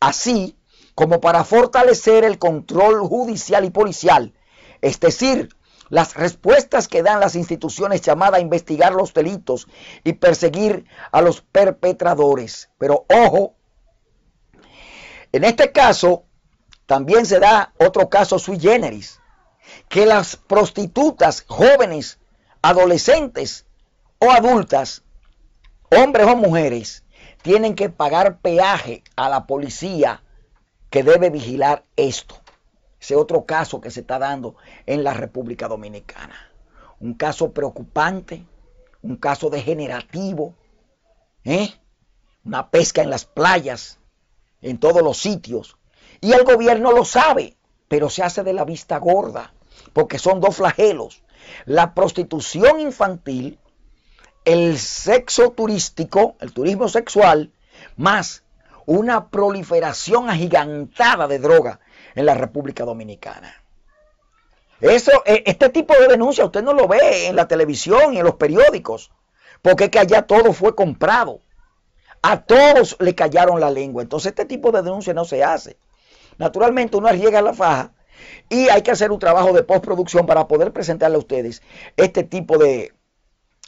así como para fortalecer el control judicial y policial, es decir, las respuestas que dan las instituciones llamadas a investigar los delitos y perseguir a los perpetradores. Pero ojo, en este caso también se da otro caso sui generis, que las prostitutas jóvenes, adolescentes, o adultas, hombres o mujeres, tienen que pagar peaje a la policía que debe vigilar esto. Ese otro caso que se está dando en la República Dominicana. Un caso preocupante, un caso degenerativo, ¿eh? una pesca en las playas, en todos los sitios. Y el gobierno lo sabe, pero se hace de la vista gorda, porque son dos flagelos. La prostitución infantil el sexo turístico, el turismo sexual, más una proliferación agigantada de droga en la República Dominicana. Eso, e, este tipo de denuncia usted no lo ve en la televisión y en los periódicos, porque es que allá todo fue comprado. A todos le callaron la lengua. Entonces este tipo de denuncia no se hace. Naturalmente uno arriesga la faja y hay que hacer un trabajo de postproducción para poder presentarle a ustedes este tipo de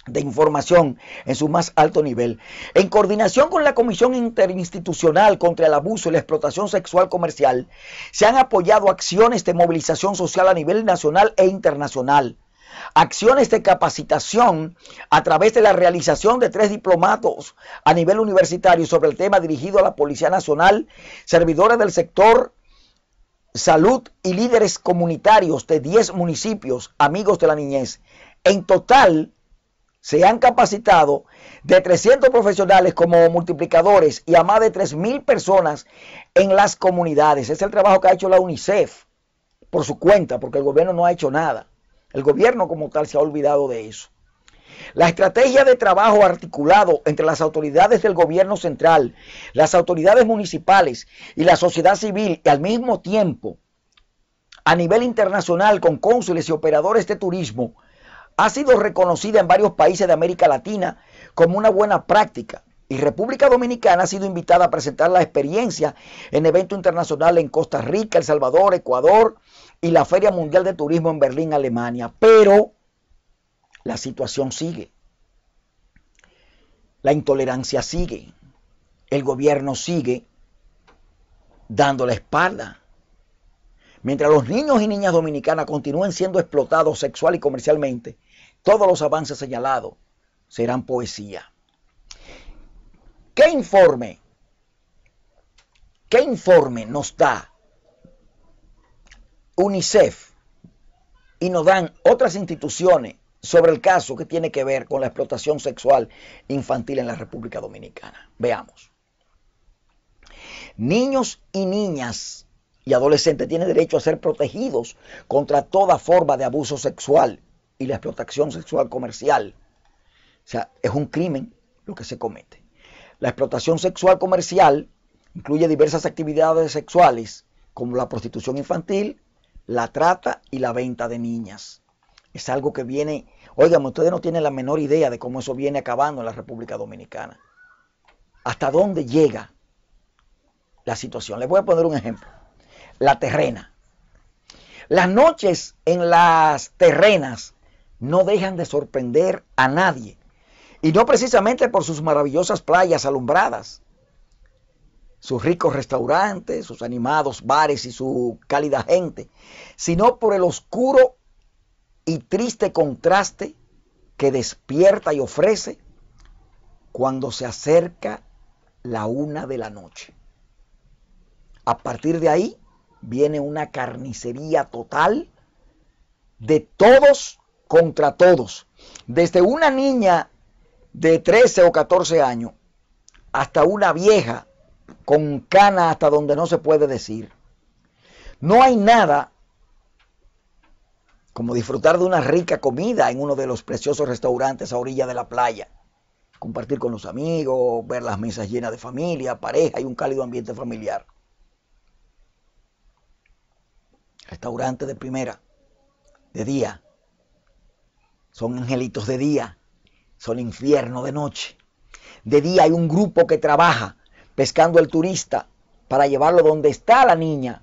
de información en su más alto nivel. En coordinación con la Comisión Interinstitucional contra el Abuso y la Explotación Sexual Comercial, se han apoyado acciones de movilización social a nivel nacional e internacional acciones de capacitación a través de la realización de tres diplomados a nivel universitario sobre el tema dirigido a la Policía Nacional, servidores del sector salud y líderes comunitarios de 10 municipios, amigos de la niñez. En total, se han capacitado de 300 profesionales como multiplicadores y a más de 3.000 personas en las comunidades. Es el trabajo que ha hecho la UNICEF por su cuenta, porque el gobierno no ha hecho nada. El gobierno como tal se ha olvidado de eso. La estrategia de trabajo articulado entre las autoridades del gobierno central, las autoridades municipales y la sociedad civil y al mismo tiempo a nivel internacional con cónsules y operadores de turismo ha sido reconocida en varios países de América Latina como una buena práctica. Y República Dominicana ha sido invitada a presentar la experiencia en eventos internacionales en Costa Rica, El Salvador, Ecuador y la Feria Mundial de Turismo en Berlín, Alemania. Pero la situación sigue. La intolerancia sigue. El gobierno sigue dando la espalda. Mientras los niños y niñas dominicanas continúen siendo explotados sexual y comercialmente, todos los avances señalados serán poesía. ¿Qué informe? ¿Qué informe nos da UNICEF y nos dan otras instituciones sobre el caso que tiene que ver con la explotación sexual infantil en la República Dominicana? Veamos. Niños y niñas y adolescentes tienen derecho a ser protegidos contra toda forma de abuso sexual y la explotación sexual comercial. O sea, es un crimen lo que se comete. La explotación sexual comercial incluye diversas actividades sexuales como la prostitución infantil, la trata y la venta de niñas. Es algo que viene, oigan, ustedes no tienen la menor idea de cómo eso viene acabando en la República Dominicana. ¿Hasta dónde llega la situación? Les voy a poner un ejemplo. La terrena. Las noches en las terrenas no dejan de sorprender a nadie. Y no precisamente por sus maravillosas playas alumbradas, sus ricos restaurantes, sus animados bares y su cálida gente, sino por el oscuro y triste contraste que despierta y ofrece cuando se acerca la una de la noche. A partir de ahí viene una carnicería total de todos contra todos. Desde una niña de 13 o 14 años hasta una vieja con cana hasta donde no se puede decir. No hay nada como disfrutar de una rica comida en uno de los preciosos restaurantes a orilla de la playa, compartir con los amigos, ver las mesas llenas de familia, pareja y un cálido ambiente familiar. Restaurante de primera, de día, son angelitos de día, son infierno de noche. De día hay un grupo que trabaja pescando al turista para llevarlo donde está la niña,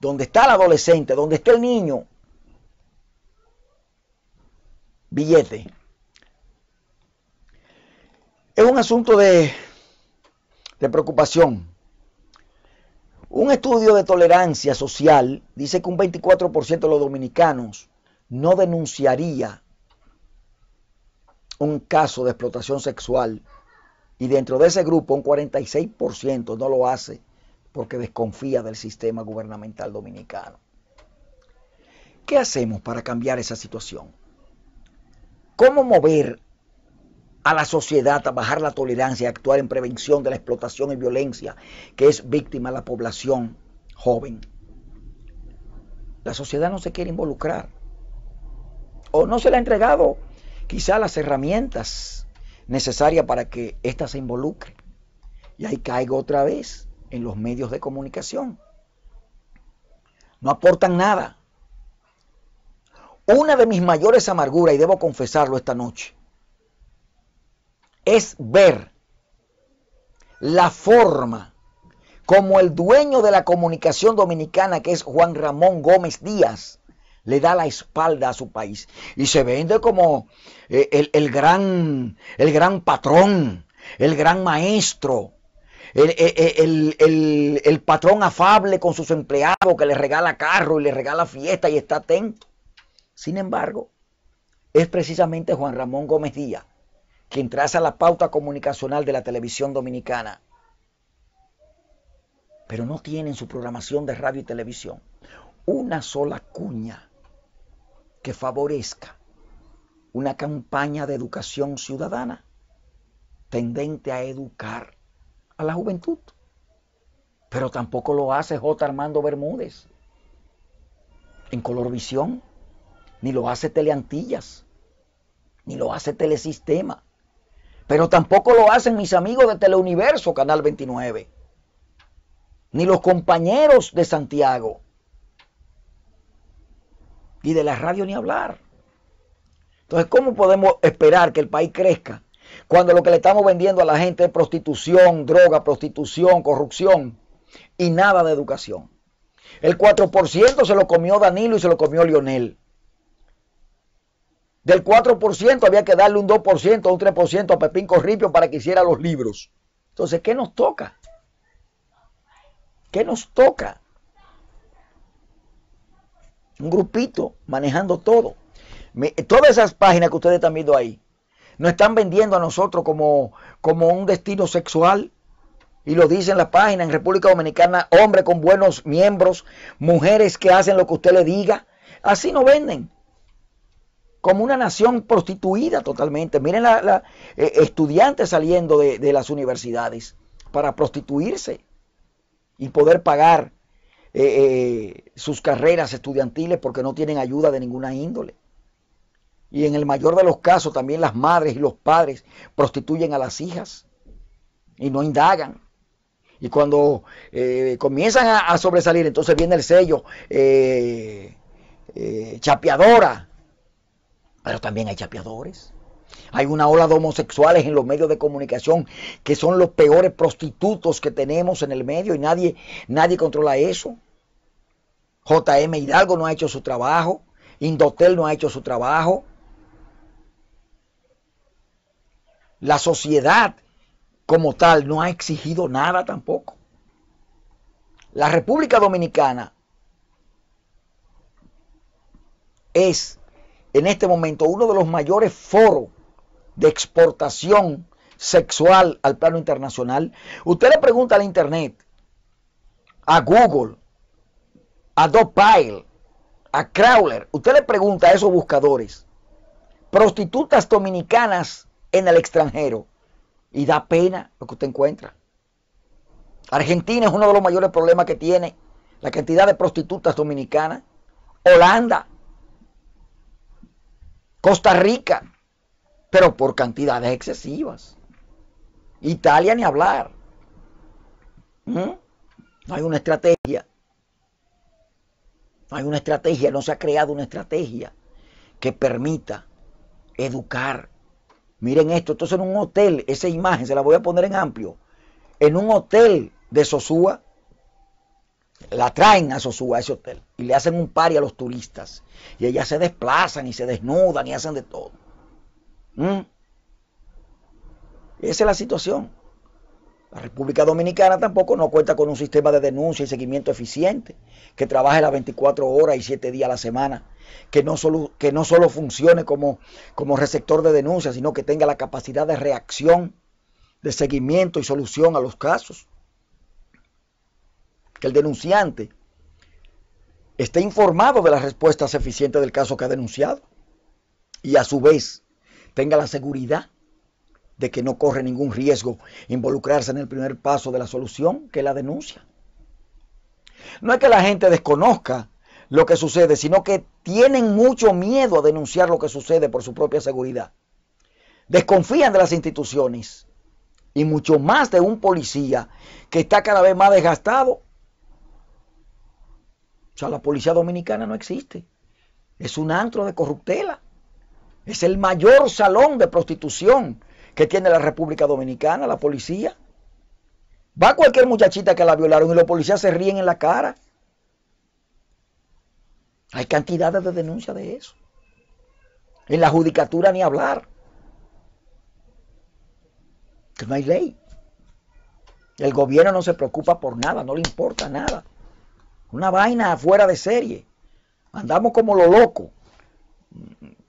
donde está el adolescente, donde está el niño. Billete. Es un asunto de, de preocupación. Un estudio de tolerancia social dice que un 24% de los dominicanos no denunciaría un caso de explotación sexual y dentro de ese grupo un 46% no lo hace porque desconfía del sistema gubernamental dominicano. ¿Qué hacemos para cambiar esa situación? ¿Cómo mover a la sociedad a bajar la tolerancia y actuar en prevención de la explotación y violencia que es víctima la población joven? La sociedad no se quiere involucrar o no se le ha entregado quizá las herramientas necesarias para que ésta se involucre. Y ahí caigo otra vez en los medios de comunicación. No aportan nada. Una de mis mayores amarguras, y debo confesarlo esta noche, es ver la forma como el dueño de la comunicación dominicana, que es Juan Ramón Gómez Díaz, le da la espalda a su país y se vende como eh, el, gran, el gran patrón, el gran maestro, eh, eh, el, el, patrón afable con sus empleados que le regala carro y le regala fiesta y está atento. Sin embargo, es precisamente Juan Ramón Gómez Díaz quien traza la pauta comunicacional de la televisión dominicana. Pero no tiene en su programación de radio y televisión una sola cuña que favorezca una campaña de educación ciudadana tendente a educar a la juventud. Pero tampoco lo hace J. Armando Bermúdez en Colorvisión, ni lo hace Teleantillas, ni lo hace Telesistema, pero tampoco lo hacen mis amigos de Teleuniverso, Canal 29, ni los compañeros de Santiago y de la radio ni hablar. Entonces, ¿cómo podemos esperar que el país crezca cuando lo que le estamos vendiendo a la gente es prostitución, droga, prostitución, corrupción y nada de educación? El 4% se lo comió Danilo y se lo comió Lionel. Del 4% había que darle un 2%, un 3% a Pepín Corripio para que hiciera los libros. Entonces, ¿qué nos toca? ¿Qué nos toca? un grupito manejando todo. todas esas páginas que ustedes están viendo ahí, nos están vendiendo a nosotros como, como un destino sexual. Y lo dicen las páginas en República Dominicana, hombres con buenos miembros, mujeres que hacen lo que usted le diga. Así no venden. Como una nación prostituida totalmente. Miren la, la eh, estudiantes saliendo de, de las universidades para prostituirse y poder pagar eh, eh, sus carreras estudiantiles porque no tienen ayuda de ninguna índole. Y en el mayor de los casos también las madres y los padres prostituyen a las hijas y no indagan. Y cuando eh, comienzan a, sobresalir, entonces viene el sello chapeadora. Pero también hay chapeadores. Hay una ola de homosexuales en los medios de comunicación que son los peores prostitutos que tenemos en el medio y nadie, nadie controla eso. JM Hidalgo no ha hecho su trabajo, Indotel no ha hecho su trabajo. La sociedad como tal no ha exigido nada tampoco. La República Dominicana es en este momento uno de los mayores foros de exportación sexual al plano internacional, usted le pregunta al Internet, a Google, a Dopile, a Crowler, usted le pregunta a esos buscadores, prostitutas dominicanas en el extranjero, y da pena lo que usted encuentra. Argentina es uno de los mayores problemas que tiene la cantidad de prostitutas dominicanas. Holanda, Costa Rica, pero por cantidades excesivas. Italia ni hablar. ¿Mm? No hay una estrategia. No hay una estrategia, no se ha creado una estrategia que permita educar. Miren esto, entonces en un hotel, esa imagen se la voy a poner en amplio. En un hotel de Sosúa, la traen a Sosúa, a ese hotel, y le hacen un pari a los turistas. Y ellas se desplazan y se desnudan y hacen de todo. ¿Mm? Esa es la situación. La República Dominicana tampoco no cuenta con un sistema de denuncia y seguimiento eficiente, que trabaje las 24 horas y 7 días a la semana, que no solo, que no funcione como, como receptor de denuncia, sino que tenga la capacidad de reacción, de seguimiento y solución a los casos. Que el denunciante esté informado de las respuestas eficientes del caso que ha denunciado y a su vez tenga la seguridad de que no corre ningún riesgo involucrarse en el primer paso de la solución, que es la denuncia. No es que la gente desconozca lo que sucede, sino que tienen mucho miedo a denunciar lo que sucede por su propia seguridad. Desconfían de las instituciones y mucho más de un policía que está cada vez más desgastado. O sea, la policía dominicana no existe. Es un antro de corruptela. Es el mayor salón de prostitución que tiene la República Dominicana, la policía. Va cualquier muchachita que la violaron y los policías se ríen en la cara. Hay cantidades de denuncias de eso. En la judicatura ni hablar. Que no hay ley. El gobierno no se preocupa por nada, no le importa nada. Una vaina fuera de serie. Andamos como lo loco.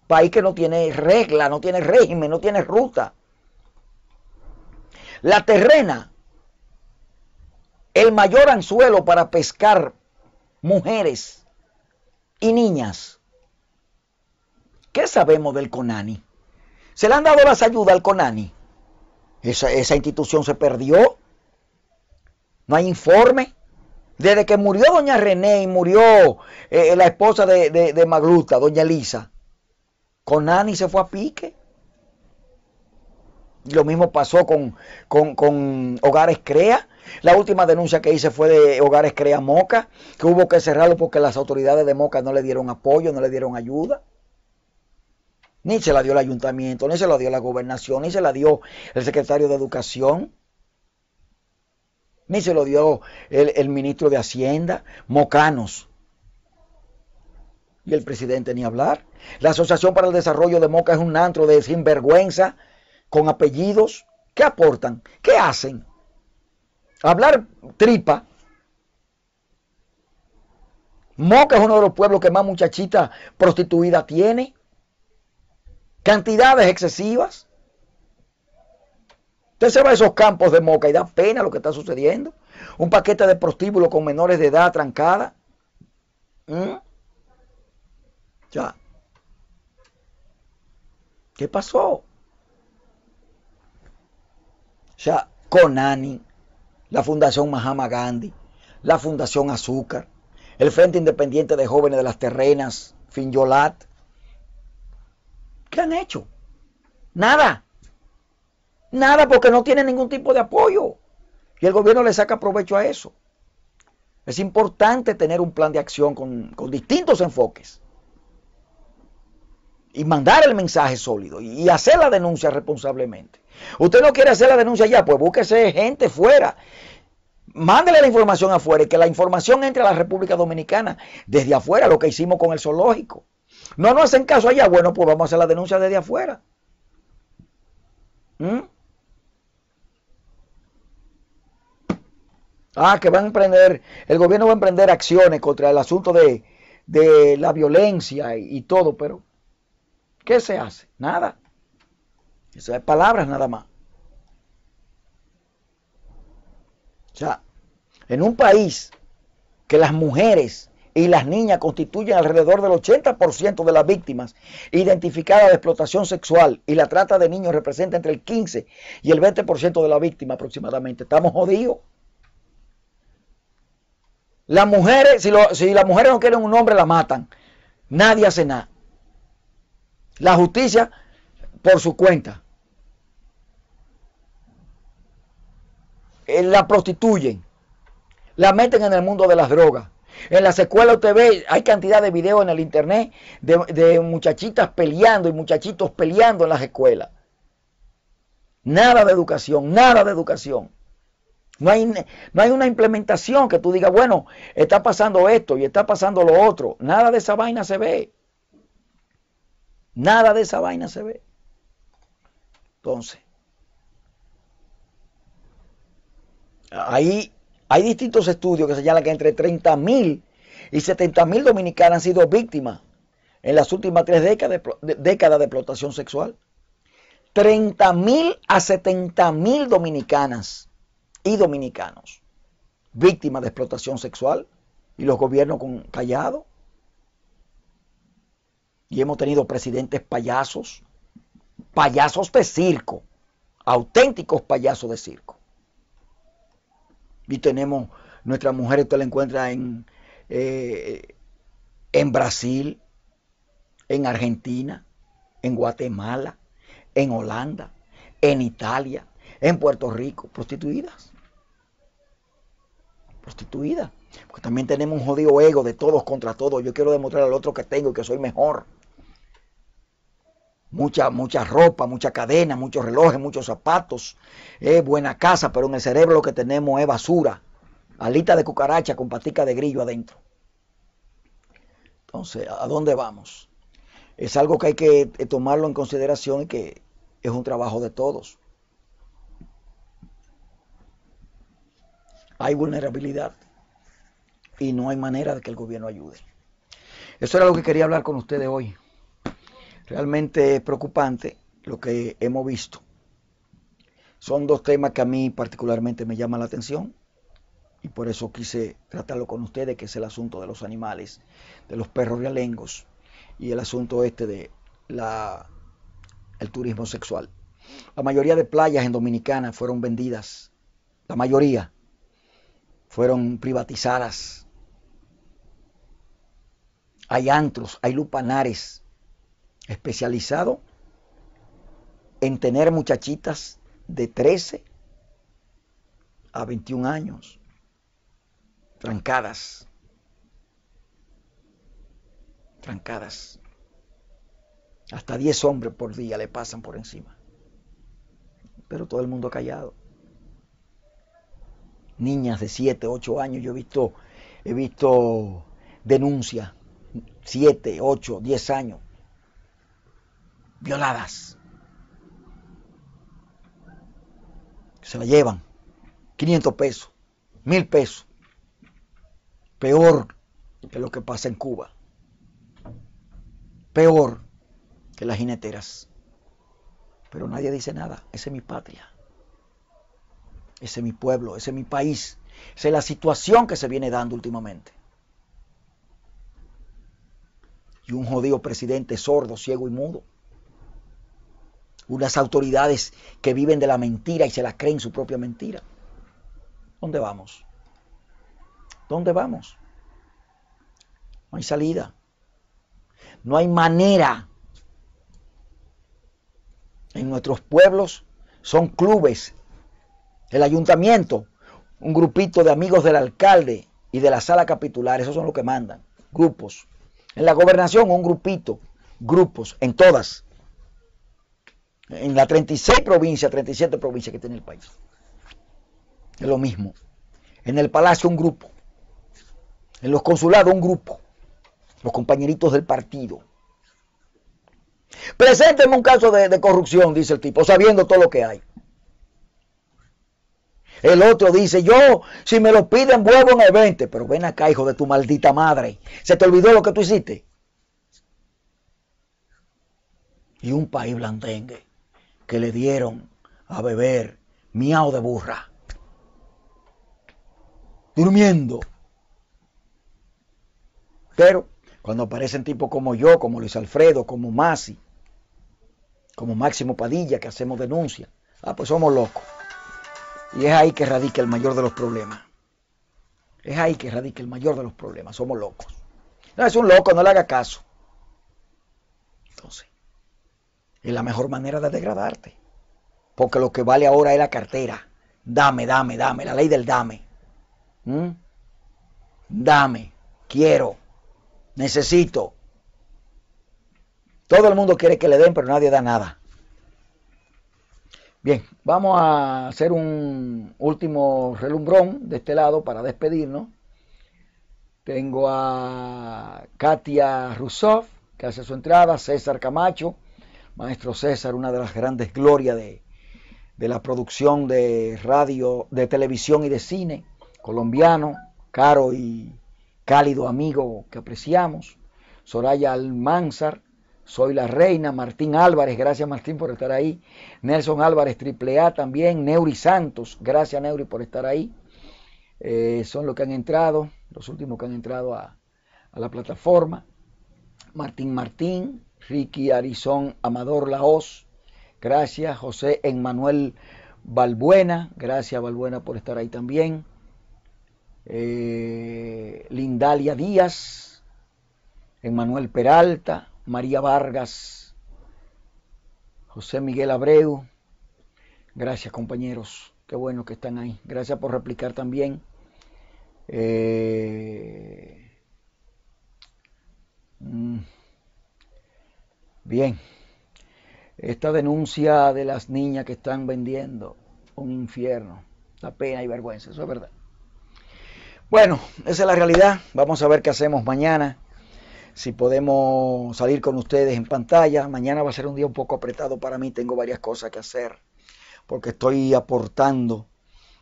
País que no tiene regla, no tiene régimen, no tiene ruta. La terrena, el mayor anzuelo para pescar mujeres y niñas. ¿Qué sabemos del CONANI? ¿Se le han dado las ayudas al CONANI? Esa, institución se perdió. No hay informe. Desde que murió doña René y murió eh, la esposa de, de, Magluta, doña Elisa, Conani se fue a pique. Lo mismo pasó con, con, Hogares Crea. La última denuncia que hice fue de Hogares Crea Moca, que hubo que cerrarlo porque las autoridades de Moca no le dieron apoyo, no le dieron ayuda. Ni se la dio el ayuntamiento, ni se la dio la gobernación, ni se la dio el secretario de Educación, ni se lo dio el, el ministro de Hacienda. Mocanos, y el presidente ni hablar. La Asociación para el Desarrollo de Moca es un antro de sinvergüenza, con apellidos. ¿Qué aportan? ¿Qué hacen? Hablar tripa. Moca es uno de los pueblos que más muchachita prostituida tiene. Cantidades excesivas. Usted se va a esos campos de Moca y da pena lo que está sucediendo. Un paquete de prostíbulos con menores de edad trancada. ¿Mm? ¿Qué pasó? Ya, Conani, la Fundación Mahama Gandhi, la Fundación Azúcar, el Frente Independiente de Jóvenes de las Terrenas, Finyolat. ¿Qué han hecho? Nada. Nada porque no tienen ningún tipo de apoyo. Y el gobierno le saca provecho a eso. Es importante tener un plan de acción con distintos enfoques y mandar el mensaje sólido y hacer la denuncia responsablemente. Usted no quiere hacer la denuncia ya, pues búsquese gente fuera. Mándele la información afuera y que la información entre a la República Dominicana desde afuera, lo que hicimos con el zoológico. No nos hacen caso allá, bueno, pues vamos a hacer la denuncia desde afuera. ¿Mm? Ah, que van a emprender, el gobierno va a emprender acciones contra el asunto de, la violencia y todo, pero ¿Qué se hace? Nada. Eso es palabras nada más. O sea, en un país que las mujeres y las niñas constituyen alrededor del 80% de las víctimas identificadas de explotación sexual y la trata de niños representa entre el 15 y el 20% de la víctima aproximadamente. Estamos jodidos. Las mujeres, si las mujeres no quieren un hombre, la matan. Nadie hace nada la justicia por su cuenta. Eh, la prostituyen, la meten en el mundo de las drogas. En las escuelas usted ve, hay cantidad de videos en el internet de, muchachitas peleando y muchachitos peleando en las escuelas. Nada de educación, nada de educación. No hay, no hay, una implementación que tú digas, bueno, está pasando esto y está pasando lo otro. Nada de esa vaina se ve. Nada de esa vaina se ve. Entonces, ahí hay distintos estudios que señalan que entre 30.000 y mil dominicanas han sido víctimas en las últimas tres décadas de, explotación sexual. 30.000 a 70.000 dominicanas y dominicanos víctimas de explotación sexual y los gobiernos callados. Y hemos tenido presidentes payasos, payasos de circo, auténticos payasos de circo. Y tenemos, nuestras mujeres usted la encuentra en, eh, en Brasil, en Argentina, en Guatemala, en Holanda, en Italia, en Puerto Rico, prostituidas. Prostituidas. Porque también tenemos un jodido ego de todos contra todos. Yo quiero demostrar al otro que tengo y que soy mejor mucha, mucha ropa, mucha cadena, muchos relojes, muchos zapatos, Es buena casa, pero en el cerebro lo que tenemos es basura, alita de cucaracha con patica de grillo adentro. Entonces, ¿a dónde vamos? Es algo que hay que eh, tomarlo en consideración y que es un trabajo de todos. Hay vulnerabilidad y no hay manera de que el gobierno ayude. Eso era lo que quería hablar con ustedes hoy. Realmente es preocupante lo que hemos visto. Son dos temas que a mí particularmente me llaman la atención y por eso quise tratarlo con ustedes, que es el asunto de los animales, de los perros realengos y el asunto este de la, el turismo sexual. La mayoría de playas en Dominicana fueron vendidas, la mayoría fueron privatizadas. Hay antros, hay lupanares especializado en tener muchachitas de 13 a 21 años, trancadas, trancadas. Hasta 10 hombres por día le pasan por encima. Pero todo el mundo callado. Niñas de 7, 8 años, yo he visto, he visto denuncias, 7, 8, 10 años, violadas. Se la llevan. 500 pesos, 1000 pesos. Peor que lo que pasa en Cuba. Peor que las jineteras. Pero nadie dice nada. Esa es mi patria. Ese es mi pueblo, ese es mi país. Esa es la situación que se viene dando últimamente. Y un jodido presidente sordo, ciego y mudo unas autoridades que viven de la mentira y se la creen su propia mentira. ¿Dónde vamos? ¿Dónde vamos? No hay salida. No hay manera. En nuestros pueblos son clubes, el ayuntamiento, un grupito de amigos del alcalde y de la sala capitular, esos son los que mandan, grupos. En la gobernación un grupito, grupos, en todas en las 36 provincias, 37 provincias que tiene el país. Es lo mismo. En el palacio un grupo. En los consulados un grupo. Los compañeritos del partido. Presénteme un caso de, de corrupción, dice el tipo, sabiendo todo lo que hay. El otro dice, yo, si me lo piden, vuelvo en el 20. Pero ven acá, hijo de tu maldita madre. ¿Se te olvidó lo que tú hiciste? Y un país blandengue que le dieron a beber miau de burra. Durmiendo. Pero cuando aparecen tipos como yo, como Luis Alfredo, como Masi, como Máximo Padilla, que hacemos denuncia, ah, pues somos locos. Y es ahí que radica el mayor de los problemas. Es ahí que radica el mayor de los problemas. Somos locos. No, es un loco, no le haga caso. Entonces es la mejor manera de degradarte. Porque lo que vale ahora es la cartera. Dame, dame, dame, la ley del dame. ¿Mm? Dame, quiero, necesito. Todo el mundo quiere que le den, pero nadie da nada. Bien, vamos a hacer un último relumbrón de este lado para despedirnos. Tengo a Katia Rusov, que hace su entrada, César Camacho, maestro César, una de las grandes glorias de, la producción de radio, de televisión y de cine colombiano, caro y cálido amigo que apreciamos. Soraya Almanzar, soy la reina, Martín Álvarez, gracias Martín por estar ahí. Nelson Álvarez, triple A también. Neuri Santos, gracias Neuri por estar ahí. Eh, son los que han entrado, los últimos que han entrado a, a la plataforma. Martín Martín, Ricky Arizón, Amador Laos, gracias José Emmanuel Balbuena, gracias Balbuena por estar ahí también. Eh, Lindalia Díaz, Emmanuel Peralta, María Vargas, José Miguel Abreu, gracias compañeros, qué bueno que están ahí, gracias por replicar también. Eh, mm, Bien, esta denuncia de las niñas que están vendiendo un infierno, la pena y vergüenza, eso es verdad. Bueno, esa es la realidad. Vamos a ver qué hacemos mañana. Si podemos salir con ustedes en pantalla. Mañana va a ser un día un poco apretado para mí. Tengo varias cosas que hacer. Porque estoy aportando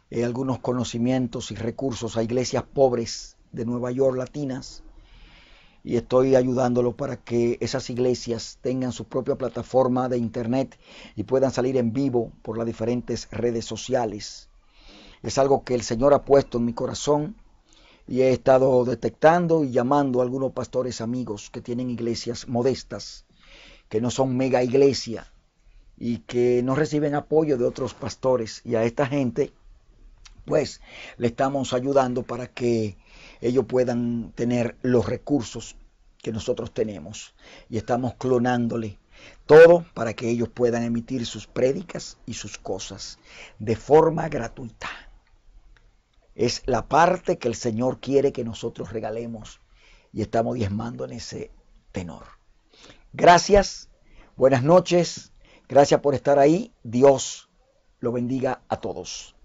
eh, algunos conocimientos y recursos a iglesias pobres de Nueva York latinas y estoy ayudándolo para que esas iglesias tengan su propia plataforma de internet y puedan salir en vivo por las diferentes redes sociales. Es algo que el Señor ha puesto en mi corazón y he estado detectando y llamando a algunos pastores amigos que tienen iglesias modestas, que no son mega iglesia y que no reciben apoyo de otros pastores y a esta gente pues le estamos ayudando para que ellos puedan tener los recursos que nosotros tenemos. Y estamos clonándole todo para que ellos puedan emitir sus prédicas y sus cosas de forma gratuita. Es la parte que el Señor quiere que nosotros regalemos y estamos diezmando en ese tenor. Gracias, buenas noches, gracias por estar ahí. Dios lo bendiga a todos.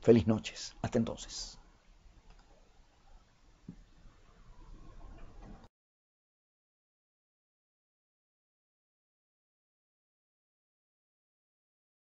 Feliz noches. Hasta entonces.